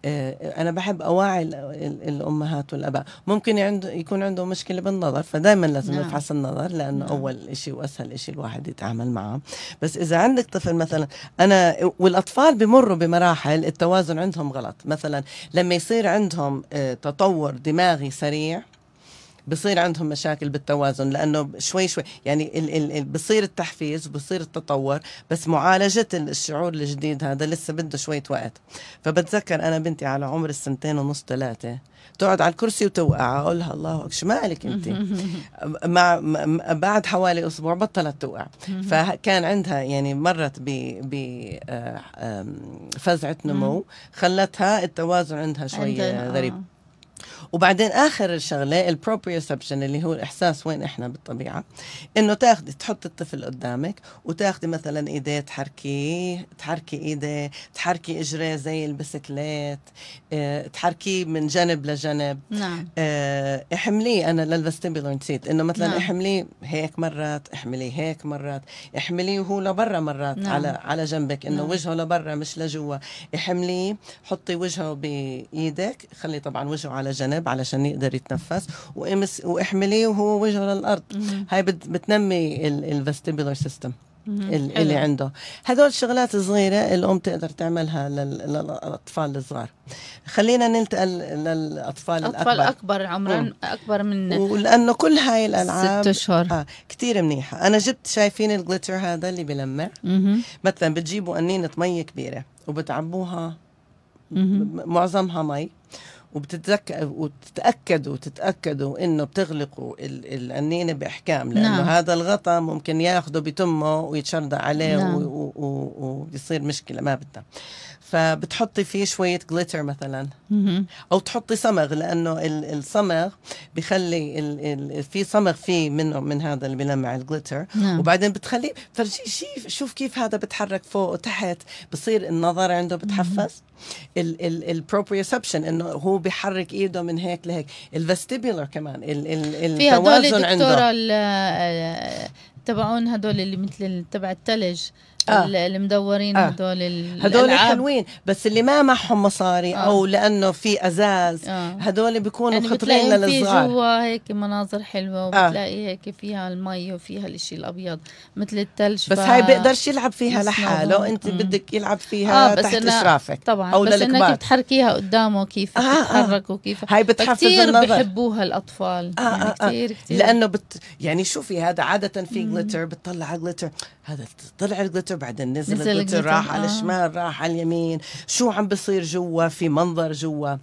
انا بحب اوعي الامهات والاباء ممكن يكون عندهم مشكله بالنظر فدائما لازم نعم. نفحص النظر لانه نعم. اول شيء واسهل شيء الواحد يتعامل معه بس اذا عندك طفل مثلا انا والاطفال بمروا بمراحل التوازن عندهم غلط مثلا لما يصير عندهم آه، تطور دماغي سريع بصير عندهم مشاكل بالتوازن لانه شوي شوي يعني ال ال ال بصير التحفيز وبصير التطور بس معالجه الشعور الجديد هذا لسه بده شويه وقت فبتذكر انا بنتي على عمر السنتين ونص ثلاثه تقعد على الكرسي وتوقع اقول لها الله شو مالك انت مع بعد حوالي اسبوع بطلت توقع فكان عندها يعني مرت بفزعه آه، نمو خلتها التوازن عندها شوي آه. غريب وبعدين اخر الشغله البروبريوسبشن اللي هو الاحساس وين احنا بالطبيعه انه تاخذي تحطي الطفل قدامك وتاخذي مثلا ايديه تحركيه تحركي ايديه تحركي اجريه زي البسكليت اه تحركيه من جنب لجنب نعم اه احمليه انا للفستيبلر نسيت انه مثلا نعم. احمليه هيك مرات احمليه هيك مرات احمليه وهو لبرا مرات نعم. على على جنبك انه نعم. وجهه لبرا مش لجوا احمليه حطي وجهه بايدك خلي طبعا وجهه على جنب الشباب علشان يقدر يتنفس وامس واحمليه وهو وجهه للارض هاي بتنمي الفستيبولر سيستم اللي عنده هذول الشغلات الصغيرة الأم تقدر تعملها للأطفال الصغار خلينا ننتقل للأطفال الأكبر أكبر عمرا أكبر من ولأنه كل هاي الألعاب ست أشهر آه كتير منيحة أنا جبت شايفين الجلتر هذا اللي بلمع مثلا بتجيبوا قنينة مية كبيرة وبتعبوها معظمها مي وبتتذكر وتتاكدوا تتاكدوا انه بتغلقوا القنينه باحكام لانه نعم. هذا الغطاء ممكن ياخده بتمه ويتشرد عليه نعم. ويصير مشكله ما بدنا فبتحطي فيه شوية جليتر مثلا أو تحطي صمغ لأنه الصمغ بخلي ال ال في صمغ فيه منه من هذا اللي بلمع الجليتر نعم. وبعدين بتخليه فرجي شوف شوف كيف هذا بتحرك فوق وتحت بصير النظر عنده بتحفز البروبريوسبشن انه هو بيحرك ايده من هيك لهيك الفستيبولر كمان ال ال في التوازن عنده آه، تبعون هدول اللي مثل تبع الثلج آه. المدورين آه. هذول هذول حلوين بس اللي ما معهم مصاري آه. او لانه في ازاز آه. هذول بيكونوا يعني خطرين للصغار في جوا هيك مناظر حلوه آه. وبتلاقي آه. هيك فيها المي وفيها الاشي الابيض مثل الثلج بس هاي بيقدرش يلعب فيها لحاله انت م. بدك يلعب فيها آه بس تحت اشرافك طبعا او بس للكبار انك بتحركيها قدامه كيف آه بتتحرك آه. وكيف هاي بتحفز كثير بحبوها الاطفال آه آه, يعني آه. كثير كثير لانه بت... يعني شوفي هذا عاده في جلتر بتطلع جلتر هذا طلع الجلتر بعدين نزل, نزل راح آه. على الشمال راح على اليمين شو عم بصير جوا في منظر جوا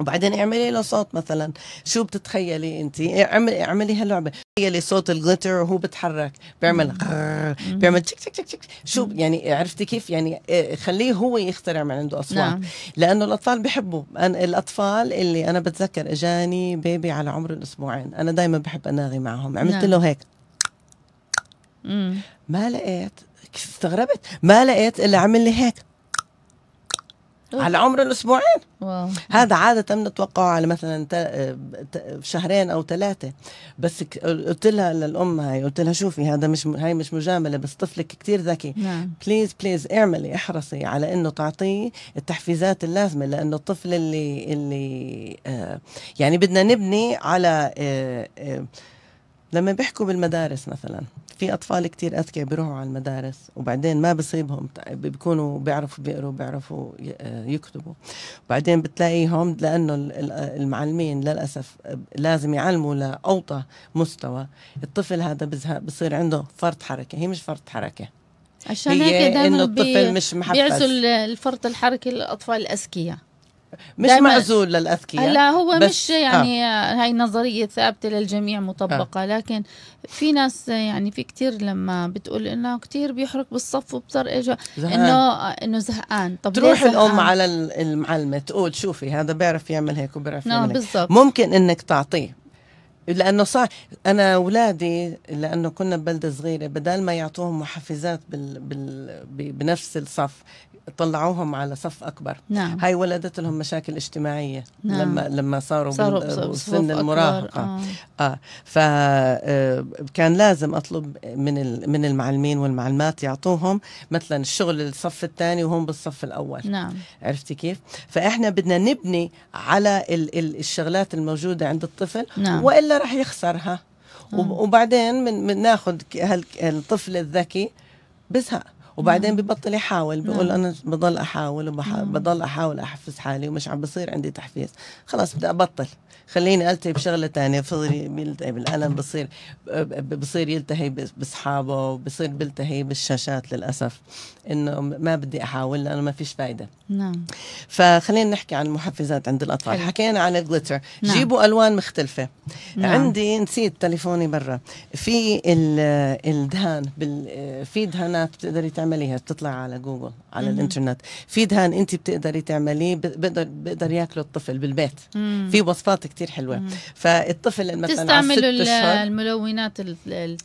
وبعدين اعملي له صوت مثلا شو بتتخيلي انت اعملي اعملي هاللعبه تخيلي صوت الجلتر وهو بتحرك بيعمل بيعمل تشك تشك تشك شو يعني عرفتي كيف يعني آه، خليه هو يخترع من عنده اصوات نعم. لانه الاطفال بحبوا أنا الاطفال اللي انا بتذكر اجاني بيبي على عمر الاسبوعين انا دائما بحب اناغي معهم عملت نعم. له هيك مم. ما لقيت استغربت ما لقيت الا عمل لي هيك على عمر الاسبوعين هذا عاده بنتوقع على مثلا شهرين او ثلاثه بس قلت لها للام هاي قلت لها شوفي هذا مش هاي مش مجامله بس طفلك كثير ذكي نعم. بليز بليز اعملي احرصي على انه تعطيه التحفيزات اللازمه لانه الطفل اللي اللي آه، يعني بدنا نبني على آه، آه، لما بيحكوا بالمدارس مثلا في اطفال كتير اذكياء بيروحوا على المدارس وبعدين ما بصيبهم بيكونوا بيعرفوا بيقروا بيعرفوا آه، يكتبوا بعدين بتلاقيهم لانه المعلمين للاسف لازم يعلموا لاوطى مستوى الطفل هذا بزهق بصير عنده فرط حركه هي مش فرط حركه عشان هيك دائما انه الطفل مش محفز بيعزل الفرط الحركي للاطفال الاذكياء مش معزول للاذكياء لا هو مش يعني آه. هاي نظريه ثابته للجميع مطبقه آه. لكن في ناس يعني في كتير لما بتقول انه كتير بيحرق بالصف وبصر اجى انه آه، انه زهقان طب تروح زهقان؟ الام على المعلمه تقول شوفي هذا بيعرف يعمل هيك وبيعرف نعم، يعمل هيك ممكن انك تعطيه لانه صح انا اولادي لانه كنا ببلده صغيره بدل ما يعطوهم محفزات بال... بال... بنفس الصف طلعوهم على صف اكبر نعم. هاي ولدت لهم مشاكل اجتماعيه نعم. لما لما صاروا, صاروا سن المراهقه آه. اه فكان آه، لازم اطلب من من المعلمين والمعلمات يعطوهم مثلا الشغل الصف الثاني وهم بالصف الاول نعم. عرفتي كيف فاحنا بدنا نبني على ال... ال... الشغلات الموجوده عند الطفل نعم. والا راح يخسرها وبعدين ناخذ هالطفل الذكي بزهق وبعدين ببطل يحاول نعم. بيقول انا بضل احاول وبضل نعم. احاول احفز حالي ومش عم بصير عندي تحفيز خلاص بدي ابطل خليني التهي بشغله ثانيه فضل بيلتهي بالقلم بصير بصير يلتهي باصحابه بصير بيلتهي بالشاشات للاسف انه ما بدي احاول لانه ما فيش فائده نعم فخلينا نحكي عن المحفزات عند الاطفال حكينا عن الجلتر نعم. جيبوا الوان مختلفه نعم. عندي نسيت تليفوني برا في الدهان في دهانات بتقدري تعمليها بتطلع على جوجل على مم. الانترنت في دهان انت بتقدري تعمليه بقدر بقدر ياكله الطفل بالبيت مم. في وصفات كتير حلوه مم. فالطفل مثلا تستعملوا الملونات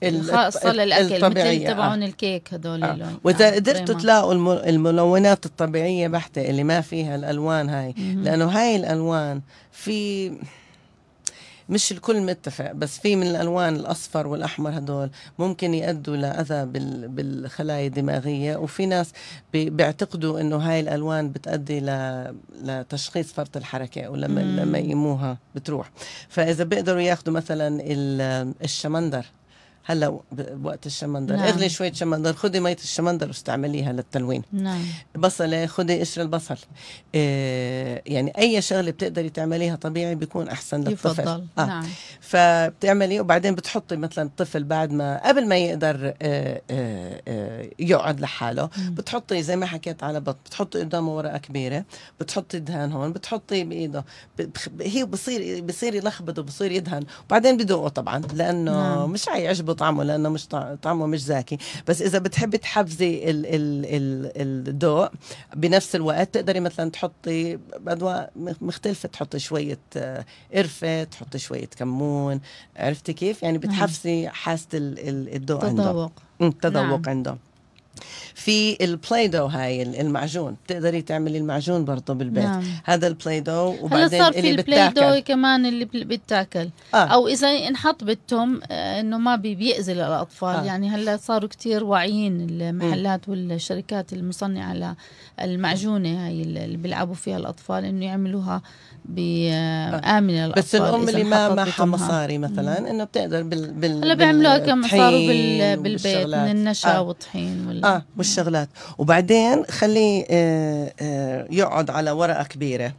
الخاصه للاكل مثل تبعون آه. الكيك هدول آه. واذا آه. قدرتوا تلاقوا الملونات الطبيعيه بحته اللي ما فيها الالوان هاي مم. لانه هاي الالوان في مش الكل متفق بس في من الالوان الاصفر والاحمر هدول ممكن يؤدوا لاذى بالخلايا الدماغيه وفي ناس بيعتقدوا انه هاي الالوان بتؤدي لتشخيص فرط الحركه ولما لما يموها بتروح فاذا بيقدروا ياخذوا مثلا الشمندر هلا بوقت الشمندر نعم. اغلي شويه شمندر خدي ميه الشمندر واستعمليها للتلوين نعم بصله خدي قشر البصل إيه يعني اي شغله بتقدري تعمليها طبيعي بيكون احسن للطفل يفضل آه. نعم فبتعملي وبعدين بتحطي مثلا الطفل بعد ما قبل ما يقدر آآ آه، آآ آه، آه، يقعد لحاله مم. بتحطي زي ما حكيت على بط بتحطي قدامه ورقه كبيره بتحطي دهان هون بتحطي بايده هي بصير بصير يلخبط وبصير يدهن وبعدين بدوقه طبعا لانه نعم. مش عيعجبه طعمه لانه مش طعمه مش زاكي بس اذا بتحبي تحفزي ال ال ال بنفس الوقت تقدري مثلا تحطي اذواق مختلفه تحطي شويه آه، قرفه تحطي شويه كمون عرفتي كيف يعني نعم. بتحفزي حاسه الضوء عنده التذوق نعم. عنده في البلاي دو هاي المعجون بتقدري تعملي المعجون برضه بالبيت نعم. هذا البلاي دو وبعدين صار في البلاي دو كمان اللي بتاكل آه. او اذا انحط بالتم آه، انه ما بيأذي للاطفال آه. يعني هلا صاروا كتير واعيين المحلات م. والشركات المصنعه للمعجونه هاي اللي بيلعبوا فيها الاطفال انه يعملوها بآمنة آه. للأطفال بس الأم اللي ما معها مصاري مثلا إنه بتقدر بال بال هلا بيعملوها كمصاري بالبيت من النشا آه. والطحين وال... اه والشغلات وبعدين خليه آه، آه، يقعد على ورقه كبيره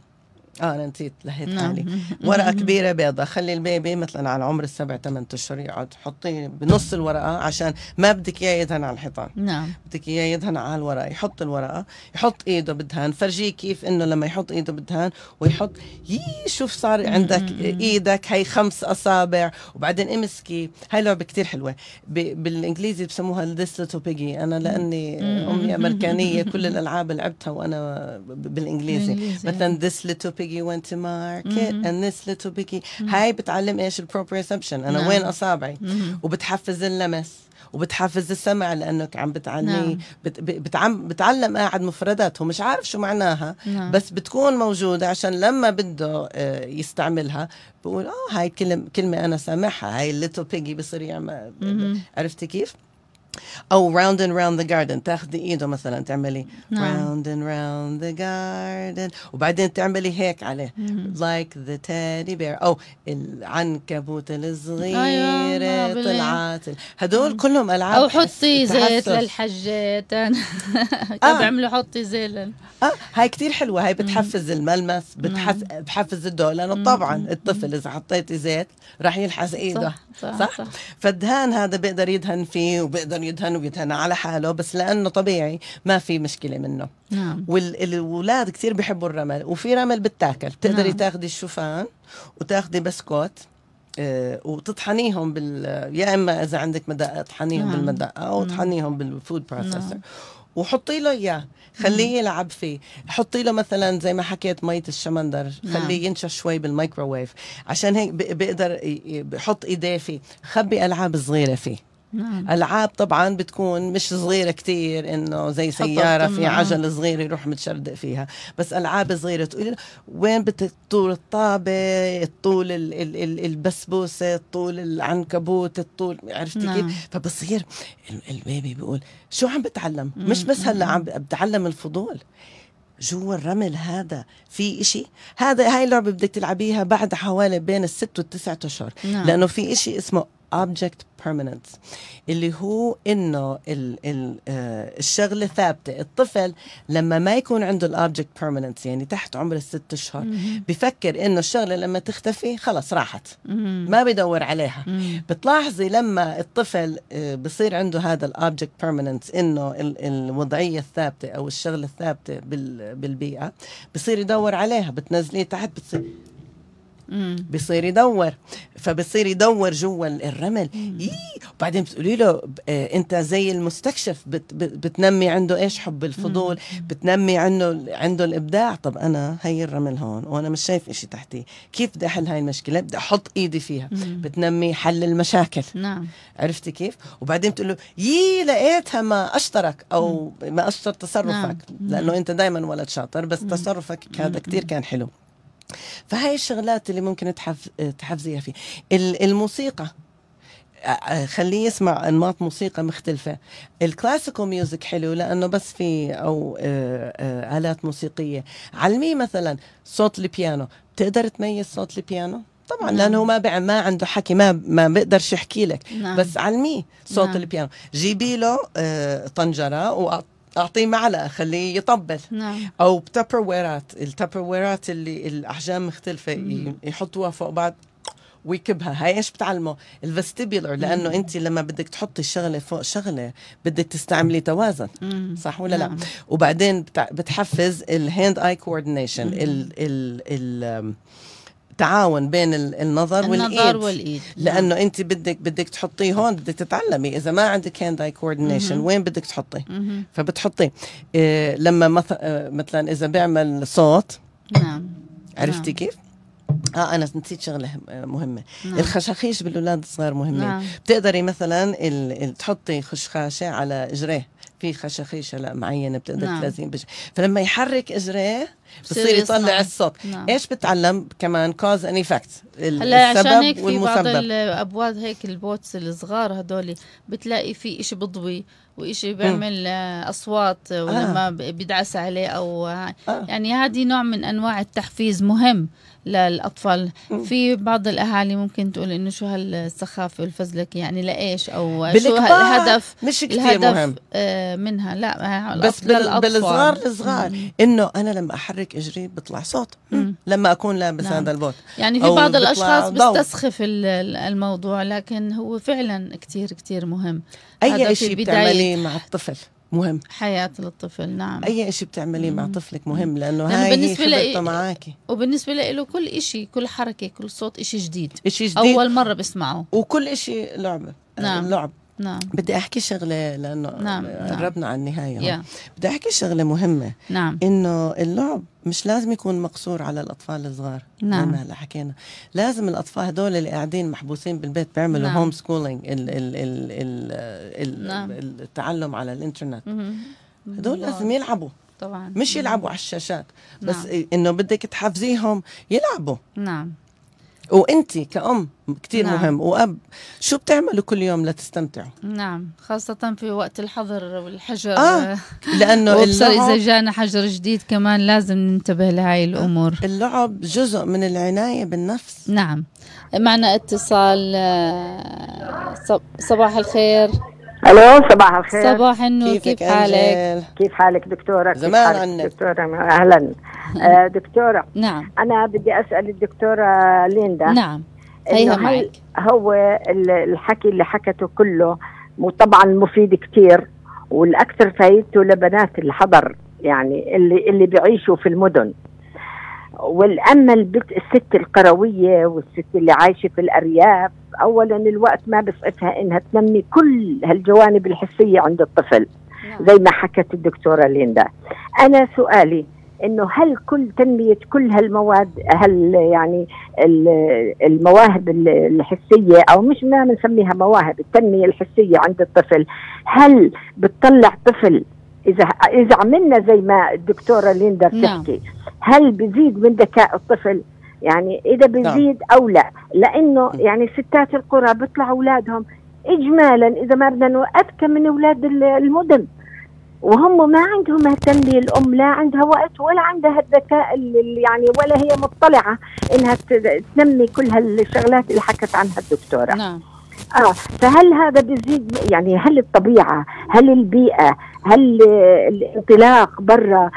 اه انا نسيت لهيت نعم. حالي ورقه كبيره بيضة خلي البيبي مثلا على عمر السبع ثمان اشهر يقعد حطيه بنص الورقه عشان ما بدك اياه يدهن على الحيطان نعم بدك اياه يدهن على الورقه يحط الورقه يحط ايده بالدهان فرجيه كيف انه لما يحط ايده بالدهان ويحط يي شوف صار نعم. عندك ايدك هي خمس اصابع وبعدين امسكي هاي لعبه كثير حلوه بالانجليزي بسموها ديسلتو بيجي انا لاني امي امريكانيه كل الالعاب لعبتها وانا بالانجليزي مثلا ديسلتو بيجي went to market mm -hmm. and this little biggie mm mm-hmm. -hmm. هاي بتعلم ايش البروبريسبشن انا نعم. وين اصابعي mm -hmm. وبتحفز اللمس وبتحفز السمع لانك عم بتعلمي نعم. بت بتعم بتعلم قاعد مفردات هو مش عارف شو معناها نعم. بس بتكون موجوده عشان لما بده آه، يستعملها بقول اه هاي كلمه انا سامعها هاي الليتل بيجي بصير يعمل mm-hmm. عرفتي كيف؟ او راوند اند راوند ذا جاردن تاخذي ايده مثلا تعملي راوند اند راوند ذا جاردن وبعدين تعملي هيك عليه لايك ذا تيدي بير او العنكبوت الصغيره أيوة، طلعت هدول نعم. كلهم العاب او حطي زيت للحجات آه. حطي زيت اه هاي كثير حلوه هاي بتحفز الملمس نعم. بتحفز بحفز لانه طبعا الطفل اذا حطيتي زيت راح يلحس ايده صح صح, صح, صح, صح فالدهان هذا بيقدر يدهن فيه وبيقدر يقدر يدهن ويدهن على حاله بس لانه طبيعي ما في مشكله منه نعم والولاد كثير بيحبوا الرمل وفي رمل بتاكل بتقدري نعم. تاخدي الشوفان وتاخدي بسكوت آه، وتطحنيهم بال يا اما اذا عندك مدقه اطحنيهم نعم. بالمدقه او اطحنيهم بالفود بروسيسور نعم. وحطي له اياه خليه نعم. يلعب فيه حطي له مثلا زي ما حكيت ميه الشمندر خليه نعم. ينشف شوي بالميكروويف عشان هيك بيقدر بحط ايديه فيه خبي العاب صغيره فيه نعم. العاب طبعا بتكون مش صغيره كتير انه زي سياره في نعم. عجل صغير يروح متشردق فيها بس العاب صغيره تقول وين بتطول الطابه الطول ال ال ال البسبوسه طول العنكبوت الطول عرفتي نعم. كيف فبصير البيبي بيقول شو عم بتعلم مش بس هلا عم بتعلم الفضول جوا الرمل هذا في إشي هذا هاي اللعبة بدك تلعبيها بعد حوالي بين الست والتسعة أشهر نعم. لأنه في إشي اسمه object permanence اللي هو انه ال ال آه، الشغله ثابته الطفل لما ما يكون عنده الاوبجكت permanence يعني تحت عمر الست اشهر بفكر انه الشغله لما تختفي خلص راحت ما بدور عليها بتلاحظي لما الطفل آه، بصير عنده هذا الاوبجكت permanence انه الوضعيه الثابته او الشغله الثابته بالبيئه بصير يدور عليها بتنزليه تحت بتصير بصير يدور فبصير يدور جوا الرمل إيه وبعدين بتقولي له آه، انت زي المستكشف بت بتنمي عنده ايش حب الفضول بتنمي عنده عنده الابداع طب انا هي الرمل هون وانا مش شايف إشي تحتي كيف بدي احل هاي المشكله بدي احط ايدي فيها بتنمي حل المشاكل نعم عرفتي كيف وبعدين بتقول له يي لقيتها ما اشطرك او ما اشطر تصرفك نعم. لانه انت دائما ولد شاطر بس تصرفك هذا كثير كان حلو فهاي الشغلات اللي ممكن تحفزيها فيه الموسيقى خليه يسمع انماط موسيقى مختلفه الكلاسيكال ميوزك حلو لانه بس في او الات موسيقيه علميه مثلا صوت البيانو تقدر تميز صوت البيانو طبعا نعم. لانه ما بع... ما عنده حكي ما ما بقدرش يحكي لك نعم. بس علميه صوت نعم. البيانو جيبي له طنجره اعطيه معلقه خليه يطبل نعم. او بتبر ويرات التبر ويرات اللي الاحجام مختلفه مم. يحطوها فوق بعض ويكبها هاي ايش بتعلمه الفستيبيولر لانه انت لما بدك تحطي الشغله فوق شغله بدك تستعملي توازن مم. صح ولا نعم. لا وبعدين بتحفز الهاند اي كوردينيشن ال ال, ال تعاون بين النظر, النظر والايد نعم. لانه انت بدك بدك تحطيه هون بدك تتعلمي اذا ما عندك هاند اي كوردينيشن وين بدك تحطيه فبتحطيه إيه لما مثلا آه، مثلا اذا بيعمل صوت نعم عرفتي نعم. كيف؟ اه انا نسيت شغله آه، مهمه نعم. الخشاخيش بالاولاد الصغار مهمين نعم. بتقدري مثلا تحطي خشخاشه على اجريه في خشخيشه هلا معينه بتقدر نعم. تلازم بج... فلما يحرك اجريه بصير يطلع الصوت نعم. ايش بتعلم كمان كوز ان افكت هلا عشان هيك في والمسبب. بعض الابواد هيك البوتس الصغار هدول بتلاقي في إشي بضوي وإشي بيعمل آه، اصوات ولما آه. آه. بيدعس عليه او آه،, آه. يعني هذه نوع من انواع التحفيز مهم للاطفال في بعض الاهالي ممكن تقول انه شو هالسخافه والفزلكه يعني لايش او شو هالهدف مش كثير مهم منها لا بس بالأطفال. بالصغار الصغار انه انا لما احرك بحرك اجري بيطلع صوت مم. لما اكون لابس نعم. هذا البوت يعني في بعض الاشخاص بيستسخف الموضوع لكن هو فعلا كتير كتير مهم اي شيء بتعمليه مع الطفل مهم حياة الطفل نعم أي شيء بتعمليه مع طفلك مهم لأنه هاي بالنسبة خبرته لأ... معاكي وبالنسبة له كل إشي كل حركة كل صوت إشي جديد إشي جديد أول مرة بسمعه وكل إشي لعبة نعم لعب نعم بدي احكي شغله لانه نعم, نعم. قربنا نعم. على النهايه yeah. بدي احكي شغله مهمه نعم انه اللعب مش لازم يكون مقصور على الاطفال الصغار نعم هلا حكينا لازم الاطفال هدول اللي قاعدين محبوسين بالبيت بيعملوا نعم. هوم سكولينج ال ال ال ال نعم. التعلم على الانترنت هدول لازم يلعبوا طبعا مش يلعبوا على الشاشات بس نعم. انه بدك تحفزيهم يلعبوا نعم وانت كأم كتير نعم. مهم وأب شو بتعملوا كل يوم لتستمتعوا نعم خاصة في وقت الحظر والحجر آه. لأنه اللعب إذا جانا حجر جديد كمان لازم ننتبه لهاي الأمور آه، اللعب جزء من العناية بالنفس نعم معنا اتصال آه، صباح الخير الو صباح الخير صباح النور كيف حالك؟ كيف حالك دكتوره؟ زمان حالك عنك دكتوره اهلا آه، دكتوره نعم انا بدي اسال الدكتوره ليندا نعم هيها معك هو الحكي اللي حكته كله وطبعا مفيد كثير والاكثر فايدته لبنات الحضر يعني اللي اللي بيعيشوا في المدن والاما الست القرويه والست اللي عايشه في الارياف اولا الوقت ما بسعفها انها تنمي كل هالجوانب الحسيه عند الطفل نعم. زي ما حكت الدكتوره ليندا انا سؤالي انه هل كل تنميه كل هالمواد هل يعني المواهب الحسيه او مش ما بنسميها مواهب التنميه الحسيه عند الطفل هل بتطلع طفل اذا اذا عملنا زي ما الدكتوره ليندا نعم. بتحكي هل بزيد من ذكاء الطفل يعني اذا نعم. بزيد نعم. او لا لانه يعني ستات القرى بيطلعوا اولادهم اجمالا اذا ما بدنا اذكى من اولاد المدن وهم ما عندهم تنمية الأم لا عندها وقت ولا عندها الذكاء يعني ولا هي مطلعة إنها تنمي كل هالشغلات اللي حكت عنها الدكتورة نعم. اه فهل هذا بيزيد يعني هل الطبيعه هل البيئه هل الانطلاق برا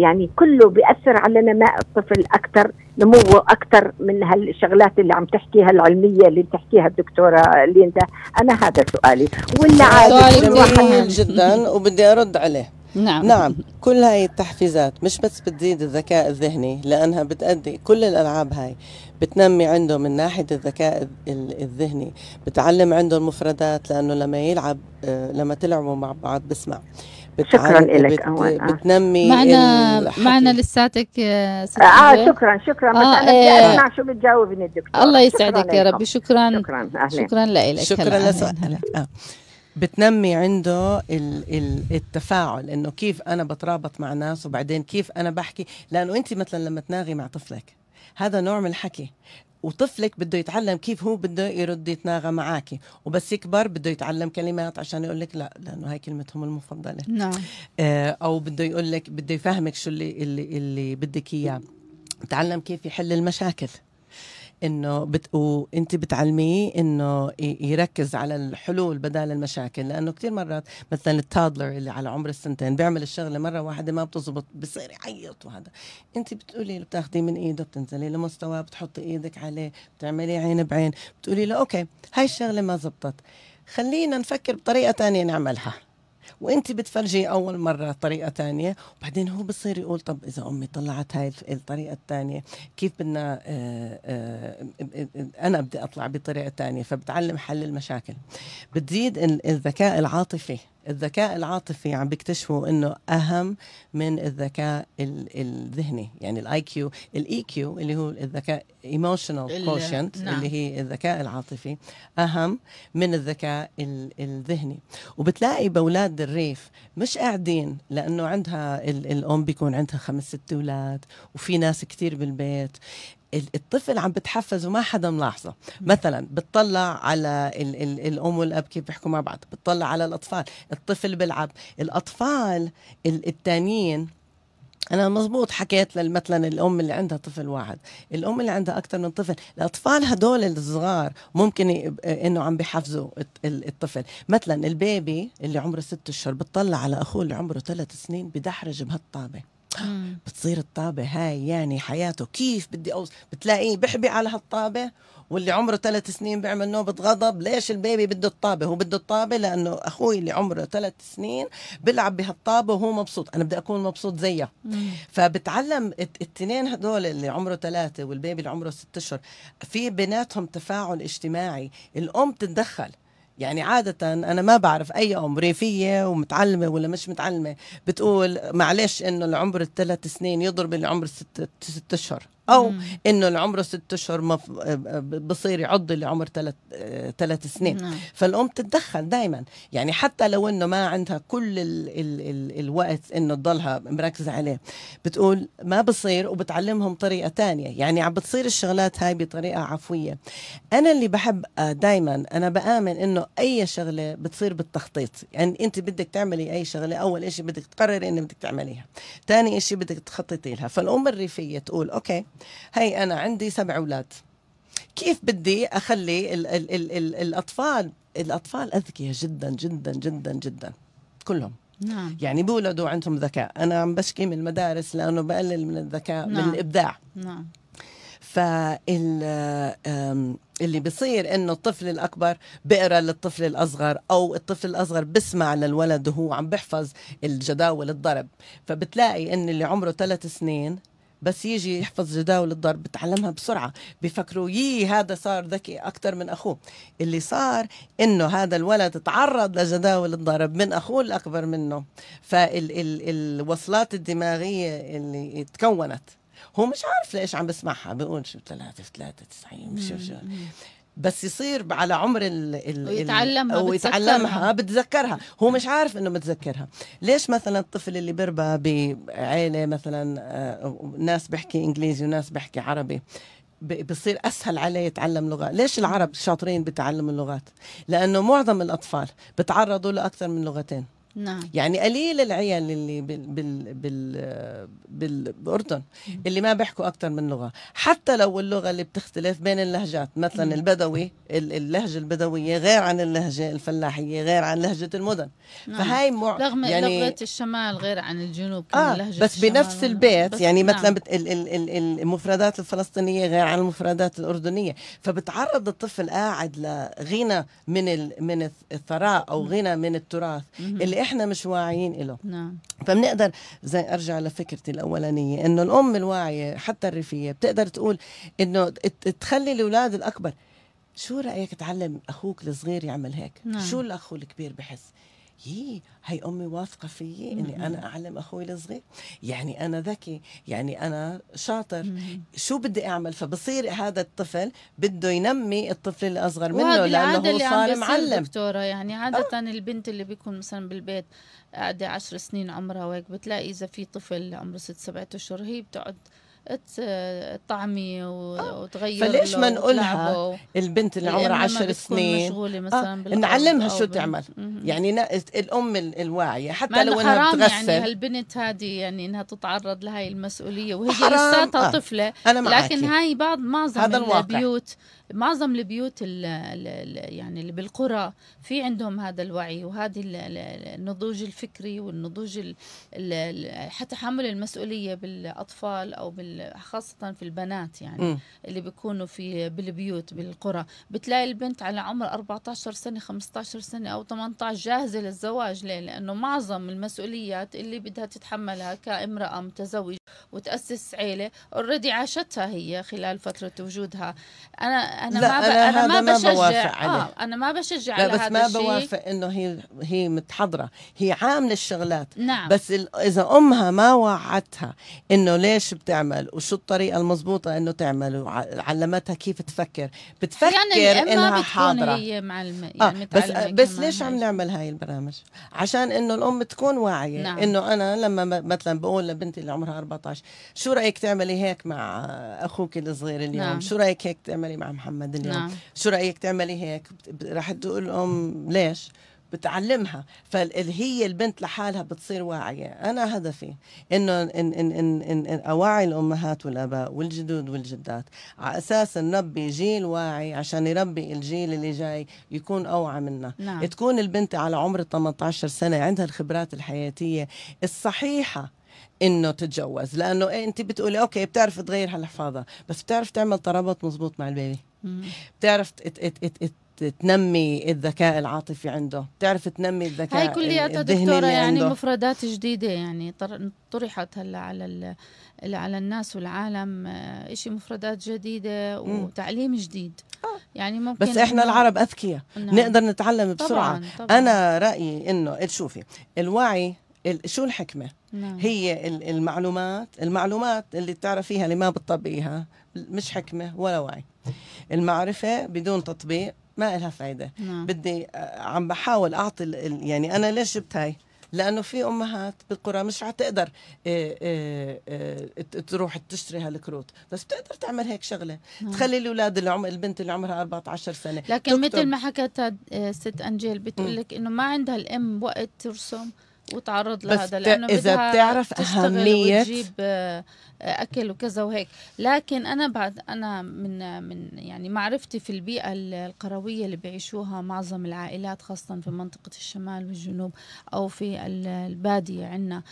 يعني كله بياثر على نماء الطفل اكثر نموه اكثر من هالشغلات اللي عم تحكيها العلميه اللي تحكيها الدكتوره ليندا انا هذا سؤالي ولا عادي سؤال جميل جدا وبدي ارد عليه نعم نعم كل هاي التحفيزات مش بس بتزيد الذكاء الذهني لأنها بتأدي كل الألعاب هاي بتنمي عنده من ناحية الذكاء الذهني بتعلم عنده المفردات لأنه لما يلعب آه، لما تلعبوا مع بعض بسمع شكرا لك بت... بتنمي معنا معنا لساتك اه, آه،, آه، شكرا شكرا بس آه انا بدي آه. اسمع شو بتجاوبني الدكتور الله يسعدك يا ربي شكرا شكرا اهلا شكرا لك شكرا لسؤالك بتنمي عنده التفاعل انه كيف انا بترابط مع ناس وبعدين كيف انا بحكي لانه انت مثلا لما تناغي مع طفلك هذا نوع من الحكي وطفلك بده يتعلم كيف هو بده يرد يتناغى معك وبس يكبر بده يتعلم كلمات عشان يقول لك لا لانه هاي كلمتهم المفضله نعم آه او بده يقول لك بده يفهمك شو اللي اللي, اللي بدك اياه تعلم كيف يحل المشاكل انه بت... وانت بتعلميه انه يركز على الحلول بدل المشاكل لانه كثير مرات مثلا التادلر اللي على عمر السنتين بيعمل الشغله مره واحده ما بتزبط بصير يعيط وهذا انت بتقولي له بتاخذيه من ايده بتنزلي لمستواه بتحطي ايدك عليه بتعملي عين بعين بتقولي له اوكي هاي الشغله ما زبطت خلينا نفكر بطريقه ثانيه نعملها وانت بتفرجي اول مره طريقه تانية وبعدين هو بصير يقول طب اذا امي طلعت هاي الطريقه الثانيه كيف بدنا آه، آه، آه، انا بدي اطلع بطريقه تانية فبتعلم حل المشاكل بتزيد الذكاء العاطفي الذكاء العاطفي عم بيكتشفوا انه اهم من الذكاء الذهني يعني الاي كيو الاي كيو e اللي هو الذكاء ايموشنال كوشنت نعم. اللي هي الذكاء العاطفي اهم من الذكاء الذهني وبتلاقي باولاد الريف مش قاعدين لانه عندها الام بيكون عندها خمس ست اولاد وفي ناس كثير بالبيت الطفل عم بتحفز وما حدا ملاحظه مثلا بتطلع على الـ الـ الام والاب كيف بيحكوا مع بعض بتطلع على الاطفال الطفل بيلعب الاطفال التانيين انا مزبوط حكيت مثلا الام اللي عندها طفل واحد الام اللي عندها اكثر من طفل الاطفال هدول الصغار ممكن انه عم بحفزوا الطفل مثلا البيبي اللي عمره ستة اشهر بتطلع على اخوه اللي عمره ثلاث سنين بدحرج بهالطابه بتصير الطابة هاي يعني حياته كيف بدي أوصل بتلاقيه بحبي على هالطابة واللي عمره ثلاث سنين بيعمل نوبة غضب ليش البيبي بده الطابة هو بده الطابة لأنه أخوي اللي عمره ثلاث سنين بيلعب بهالطابة وهو مبسوط أنا بدي أكون مبسوط زيه فبتعلم التنين هدول اللي عمره ثلاثة والبيبي اللي عمره ست أشهر في بيناتهم تفاعل اجتماعي الأم تتدخل يعني عادة أنا ما بعرف أي أم ريفية ومتعلمة ولا مش متعلمة بتقول معلش إنه العمر الثلاث سنين يضرب العمر ست, ست أشهر او مم. انه اللي عمره ست اشهر آه، آه، بصير يعض اللي عمر ثلاث آه، ثلاث سنين نعم. فالام تتدخل دائما يعني حتى لو انه ما عندها كل الـ الـ الـ الوقت انه تضلها مركزه عليه بتقول ما بصير وبتعلمهم طريقه تانية يعني عم بتصير الشغلات هاي بطريقه عفويه انا اللي بحب دائما انا بامن انه اي شغله بتصير بالتخطيط يعني انت بدك تعملي اي شغله اول شيء بدك تقرري انك بدك تعمليها ثاني شيء بدك تخططي لها فالام الريفيه تقول اوكي هي أنا عندي سبع أولاد كيف بدي أخلي ال ال الـ الـ الأطفال الأطفال أذكياء جدا جدا جدا جدا كلهم نعم. يعني بولدوا عندهم ذكاء أنا عم بشكي من المدارس لأنه بقلل من الذكاء نعم. من الإبداع نعم. فال اللي بصير انه الطفل الاكبر بقرا للطفل الاصغر او الطفل الاصغر بسمع للولد وهو عم بحفظ الجداول الضرب فبتلاقي ان اللي عمره ثلاث سنين بس يجي يحفظ جداول الضرب بتعلمها بسرعه بفكروا يي هذا صار ذكي اكثر من اخوه اللي صار انه هذا الولد تعرض لجداول الضرب من اخوه الاكبر منه فالوصلات الدماغيه اللي تكونت هو مش عارف ليش عم بسمعها بقول شو ثلاثة في ثلاثة تسعين شو شو بس يصير على عمر ال ال ويتعلمها ويتعلمها بتذكرها هو مش عارف انه متذكرها ليش مثلا الطفل اللي بربى بعيله مثلا آه، ناس بيحكي انجليزي وناس بيحكي عربي بصير اسهل عليه يتعلم لغه، ليش العرب شاطرين بتعلم اللغات؟ لانه معظم الاطفال بتعرضوا لاكثر من لغتين، نعم يعني قليل العيال اللي بال بال بال بالاردن اللي ما بيحكوا اكثر من لغه حتى لو اللغه اللي بتختلف بين اللهجات مثلا نعم. البدوي اللهجه البدويه غير عن اللهجه الفلاحيه غير عن لهجه المدن نعم. فهي مع... رغم يعني لغه الشمال غير عن الجنوب آه لهجه بس بنفس البيت يعني نعم. مثلا بت... ال... ال... ال... المفردات الفلسطينيه غير عن المفردات الاردنيه فبتعرض الطفل قاعد لغنى من ال... من الثراء او غنى من التراث اللي احنا مش واعيين له نعم فبنقدر زي ارجع لفكرتي الاولانيه انه الام الواعيه حتى الريفيه بتقدر تقول انه تخلي الاولاد الاكبر شو رايك تعلم اخوك الصغير يعمل هيك نعم. شو الاخ الكبير بحس يي هي امي واثقه فيي اني انا اعلم اخوي الصغير يعني انا ذكي يعني انا شاطر شو بدي اعمل فبصير هذا الطفل بده ينمي الطفل الاصغر منه لانه هو صار معلم دكتوره يعني عاده آه. البنت اللي بيكون مثلا بالبيت قاعده عشر سنين عمرها وهيك بتلاقي اذا في طفل عمره ست سبعة اشهر هي بتقعد تطعمي آه. وتغير فليش ما نقولها البنت اللي إيه، عمرها عشر سنين مشغولة مثلا آه نعلمها شو تعمل يعني الام الواعيه حتى لو انها تغسل يعني هالبنت هذه يعني انها تتعرض لهي المسؤوليه وهي لساتها آه. طفله أنا معاكي. لكن هاي بعض معظم هذا الواقع. البيوت معظم البيوت ال ال يعني اللي بالقرى في عندهم هذا الوعي وهذه النضوج الفكري والنضوج حتى حمل المسؤوليه بالاطفال او خاصه في البنات يعني م. اللي بيكونوا في بالبيوت بالقرى بتلاقي البنت على عمر 14 سنه 15 سنه او 18 جاهزه للزواج ليه؟ لانه معظم المسؤوليات اللي بدها تتحملها كامراه متزوجه وتاسس عيله اوريدي عاشتها هي خلال فتره وجودها انا انا لا ما ب... انا, أنا ما بشجع ما آه، عليه. آه انا ما بشجع لا على بس هذا ما الشيء. بوافق انه هي هي متحضره هي عامله الشغلات نعم. بس ال... اذا امها ما وعدتها انه ليش بتعمل وشو الطريقه المضبوطه انه تعمل وعلمتها كيف تفكر بتفكر يعني انها حاضره هي معلمه يعني آه بس آه، بس ليش عم نعمل هاي البرامج عشان انه الام تكون واعيه نعم. انه انا لما مثلا بقول لبنتي اللي عمرها 14 شو رايك تعملي هيك مع اخوك الصغير اليوم نعم. شو رايك هيك تعملي مع محمد محمد اليوم نعم. شو رايك تعملي هيك راح تقول الام ليش بتعلمها فهي البنت لحالها بتصير واعية أنا هدفي إنه إن إن إن إن إن اواعي الأمهات والآباء والجدود والجدات على أساس نربي جيل واعي عشان يربي الجيل اللي جاي يكون أوعى منا نعم. تكون البنت على عمر 18 سنة عندها الخبرات الحياتية الصحيحة انه تتجوز لانه إيه، انت بتقولي اوكي بتعرف تغير هالحفاضه بس بتعرف تعمل ترابط مزبوط مع البيبي بتعرف تنمي الذكاء العاطفي عنده بتعرف تنمي الذكاء هاي كلياتها دكتوره يعني عنده. مفردات جديده يعني طرحت هلا على على الناس والعالم آه، إشي مفردات جديده وتعليم جديد آه. يعني ممكن بس احنا العرب اذكياء نعم. نقدر نتعلم بسرعه طبعاً طبعاً. انا رايي انه شوفي الوعي شو الحكمة؟ نعم. هي المعلومات المعلومات اللي بتعرفيها اللي ما بتطبقيها مش حكمة ولا وعي المعرفة بدون تطبيق ما لها فايدة نعم. بدي آه، عم بحاول أعطي يعني أنا ليش جبت هاي؟ لانه في امهات بالقرى مش حتقدر آه، آه، تروح تشتري هالكروت بس بتقدر تعمل هيك شغله نعم. تخلي الاولاد اللي عمر البنت اللي عمرها 14 سنه لكن مثل ما حكت ست انجيل بتقول لك انه ما عندها الام وقت ترسم وتعرض لهذا لانه اذا بتعرف اهميه وتجيب آه، اكل وكذا وهيك لكن انا بعد انا من من يعني معرفتي في البيئه القرويه اللي بيعيشوها معظم العائلات خاصه في منطقه الشمال والجنوب او في الباديه عندنا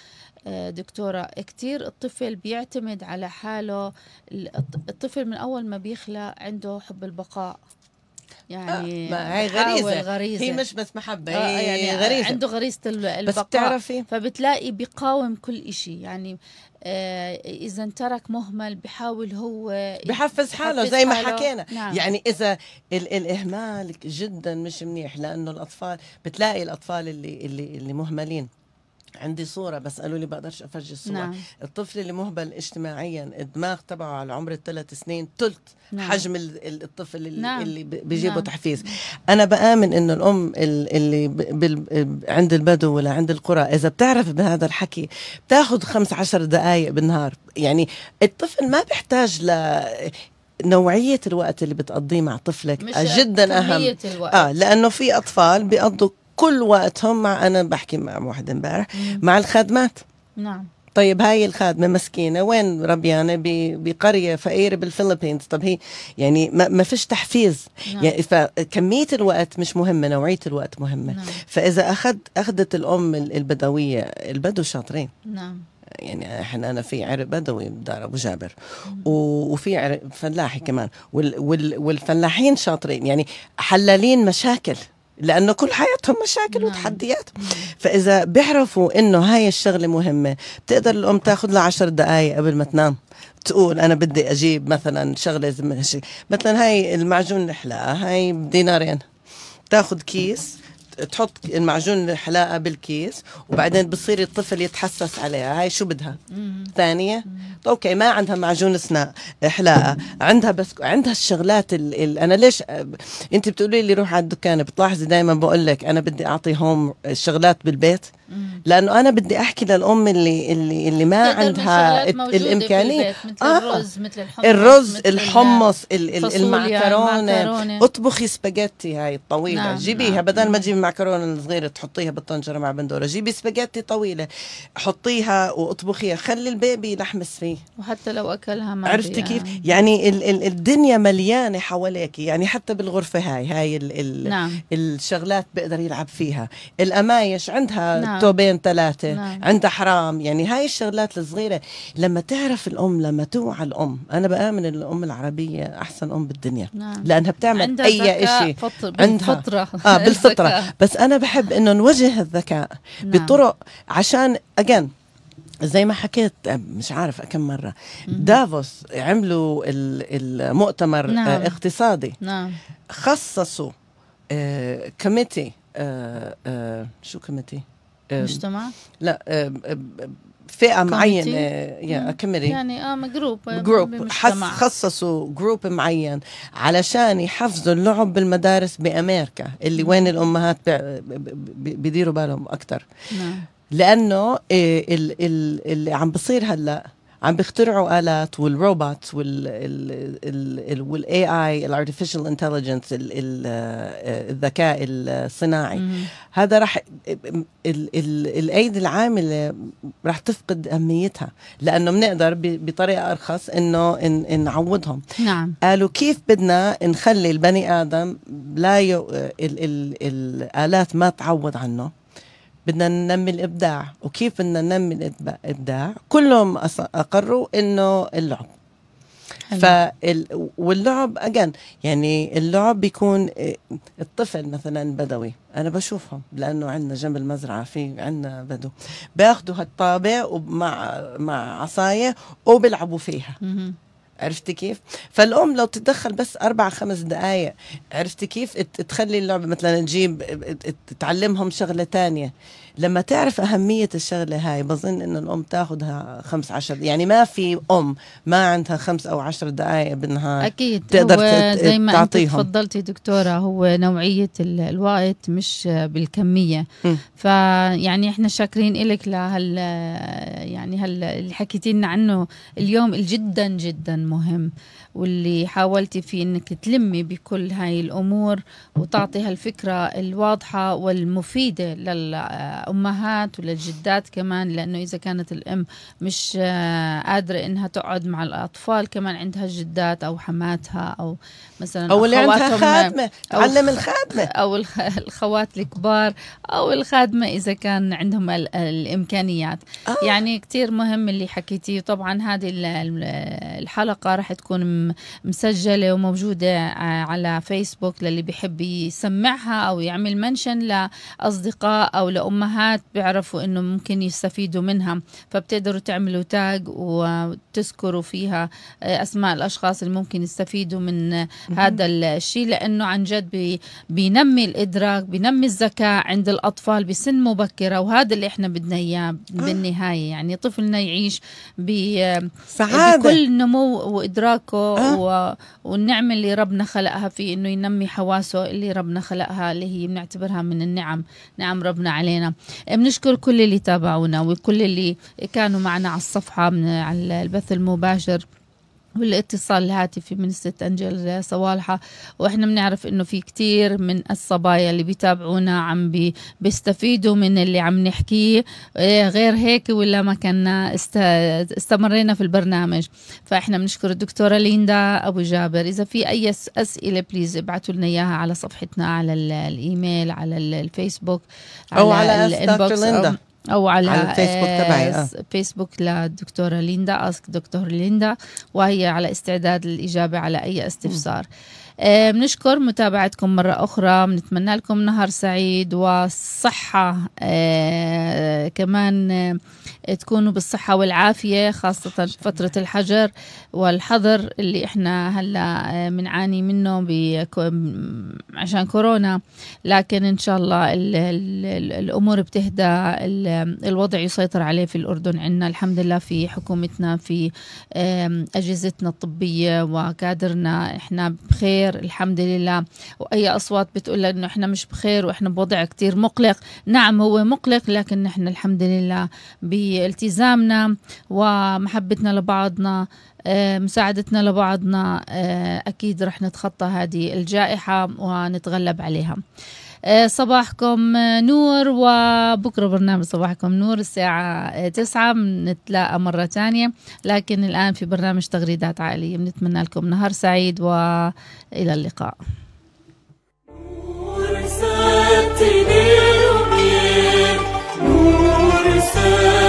آه، دكتورة كثير الطفل بيعتمد على حاله الطفل من أول ما بيخلق عنده حب البقاء يعني آه، ما هي غريزة. غريزة هي مش بس محبة آه هي يعني غريزة عنده غريزة البقاء بس بتعرفي فبتلاقي بيقاوم كل إشي يعني آه اذا ترك مهمل بحاول هو بحفز حاله زي ما حكينا نعم. يعني اذا ال الاهمال جدا مش منيح لانه الاطفال بتلاقي الاطفال اللي اللي اللي مهملين عندي صوره بس قالوا لي بقدرش افرجي الصورة نعم. الطفل اللي مهبل اجتماعيا الدماغ تبعه على عمر الثلاث سنين ثلث نعم. حجم الطفل اللي, نعم. اللي بيجيبه نعم. تحفيز انا بامن انه الام اللي عند البدو ولا عند القرى اذا بتعرف بهذا الحكي بتاخذ خمس عشر دقائق بالنهار يعني الطفل ما بيحتاج ل نوعية الوقت اللي بتقضيه مع طفلك مش جدا أهم الوقت. آه لأنه في أطفال بيقضوا كل وقتهم مع انا بحكي مع واحد امبارح مع الخادمات نعم طيب هاي الخادمه مسكينه وين ربيانه بقريه فقيره بالفلبينز طب هي يعني ما, ما فيش تحفيز نعم. يعني فكميه الوقت مش مهمه نوعيه الوقت مهمه نعم. فاذا اخذ اخذت الام البدويه البدو شاطرين نعم يعني احنا انا في عرق بدوي بدار ابو جابر وفي عرق فلاحي كمان وال وال والفلاحين شاطرين يعني حلالين مشاكل لانه كل حياتهم مشاكل نعم. وتحديات فاذا بيعرفوا انه هاي الشغله مهمه بتقدر الام تاخذ لها عشر دقائق قبل ما تنام تقول انا بدي اجيب مثلا شغله مثلا هاي المعجون الحلاقه هاي دينارين تاخذ كيس تحط المعجون الحلاقه بالكيس وبعدين بصير الطفل يتحسس عليها هاي شو بدها ثانيه اوكي ما عندها معجون اسنان حلاقه عندها بس عندها الشغلات ال... ال... انا ليش انت بتقولي لي روح على الدكان بتلاحظي دائما بقول لك انا بدي اعطي هوم شغلات بالبيت لانه انا بدي احكي للام اللي اللي اللي ما عندها الامكانيه مثل آه. الرز مثل الحمص الرز مثل الحمص المعكرونه اطبخي سباجيتي هاي الطويله نعم. جيبيها نعم. بدل ما تجيبي معكرونه صغيره تحطيها بالطنجره مع بندوره جيبي سباجيتي طويله حطيها واطبخيها خلي البيبي يلحمس فيه وحتى لو اكلها ما عرفتي آه. كيف يعني ال ال الدنيا مليانه حواليك يعني حتى بالغرفه هاي هاي ال ال نعم. الشغلات بيقدر يلعب فيها الامايش عندها نعم. بين ثلاثه نعم. عندها حرام يعني هاي الشغلات الصغيره لما تعرف الام لما توعى الام انا بامن الام العربيه احسن ام بالدنيا نعم. لانها بتعمل عندها اي شيء عندها فطرة اه بالفطره بس انا بحب انه نوجه الذكاء نعم. بطرق عشان اجين زي ما حكيت آه، مش عارف كم مره دافوس عملوا المؤتمر آه، نعم. اقتصادي نعم. خصصوا كميتي آه، شو كميتي مجتمع؟ لا فئه معينه يا اكملي يعني اه, آه، جروب جروب خصصوا جروب معين علشان يحفزوا اللعب بالمدارس بامريكا اللي وين الامهات بيديروا بالهم اكثر نعم. لانه آه، اللي عم بصير هلا عم بيخترعوا آلات والروبوت وال والاي اي الارتفيشال انتليجنس الذكاء الصناعي مم. هذا راح الايدي العامله راح تفقد اهميتها لانه بنقدر بطريقه ارخص انه نعوضهم نعم قالوا كيف بدنا نخلي البني ادم لا الالات ما تعوض عنه بدنا ننمي الابداع وكيف بدنا ننمي الابداع كلهم اقروا انه اللعب فال واللعب اجان يعني اللعب بيكون آه، الطفل مثلا بدوي انا بشوفهم لانه عندنا جنب المزرعه في عندنا بدو بياخذوا هالطابه ومع مع عصايه وبيلعبوا فيها عرفتي كيف؟ فالام لو تتدخل بس اربع خمس دقائق عرفتي كيف؟ تخلي اللعبه مثلا تجيب تعلمهم شغله تانية لما تعرف أهمية الشغلة هاي بظن إنه الأم تاخدها خمس عشر يعني ما في أم ما عندها خمس أو عشر دقائق بالنهار أكيد تقدر هو زي ما أنت تفضلتي دكتورة هو نوعية الوقت مش بالكمية فيعني إحنا شاكرين إلك لهال يعني هال اللي حكيتي لنا عنه اليوم جدا جدا مهم واللي حاولتي في انك تلمي بكل هاي الامور وتعطي هالفكره الواضحه والمفيده للامهات وللجدات كمان لانه اذا كانت الام مش قادره انها تقعد مع الاطفال كمان عندها جدات او حماتها او مثلا او اللي عندها خادمه تعلم الخادمه او الخوات الكبار او الخادمه اذا كان عندهم الامكانيات آه. يعني كثير مهم اللي حكيتيه طبعا هذه الحلقه راح تكون مسجله وموجوده آه، على فيسبوك للي بيحب يسمعها او يعمل منشن لاصدقاء او لامهات بيعرفوا انه ممكن يستفيدوا منها فبتقدروا تعملوا تاج وتذكروا فيها آه، اسماء الاشخاص اللي ممكن يستفيدوا من هذا الشيء لانه عن جد بينمي الادراك بينمي الذكاء عند الاطفال بسن مبكره وهذا اللي احنا بدنا اياه آه. بالنهايه يعني طفلنا يعيش بكل نمو وادراكه أه؟ و... والنعمة اللي ربنا خلقها في إنه ينمي حواسه اللي ربنا خلقها اللي هي بنعتبرها من النعم نعم ربنا علينا بنشكر كل اللي تابعونا وكل اللي كانوا معنا على الصفحة من على البث المباشر والاتصال الهاتفي من الست أنجل صوالحة وإحنا بنعرف إنه في كتير من الصبايا اللي بيتابعونا عم بي بيستفيدوا من اللي عم نحكيه إيه، غير هيك ولا ما كنا است... استمرينا في البرنامج فإحنا بنشكر الدكتورة ليندا أبو جابر إذا في أي أسئلة بليز ابعتوا لنا إياها على صفحتنا على الإيميل على الفيسبوك على أو على الإنبوكس او على, على الفيسبوك تبعي آه. فيسبوك للدكتوره ليندا اسك دكتور ليندا وهي على استعداد للاجابه على اي استفسار م. آه، بنشكر متابعتكم مرة أخرى بنتمنى لكم نهار سعيد وصحة آه، كمان آه، تكونوا بالصحة والعافية خاصة فترة الحجر والحظر اللي احنا هلا بنعاني منه عشان كورونا لكن ان شاء الله الـ الـ الـ الامور بتهدى الوضع يسيطر عليه في الاردن عندنا الحمد لله في حكومتنا في اجهزتنا الطبية وكادرنا احنا بخير بخير الحمد لله واي اصوات بتقول انه احنا مش بخير واحنا بوضع كتير مقلق نعم هو مقلق لكن نحن الحمد لله بالتزامنا ومحبتنا لبعضنا آه، مساعدتنا لبعضنا آه، اكيد رح نتخطى هذه الجائحه ونتغلب عليها آه، صباحكم آه، نور وبكرة برنامج صباحكم نور الساعة آه، تسعة بنتلاقى مرة تانية لكن الآن في برنامج تغريدات عائلية بنتمنى لكم نهار سعيد وإلى اللقاء نور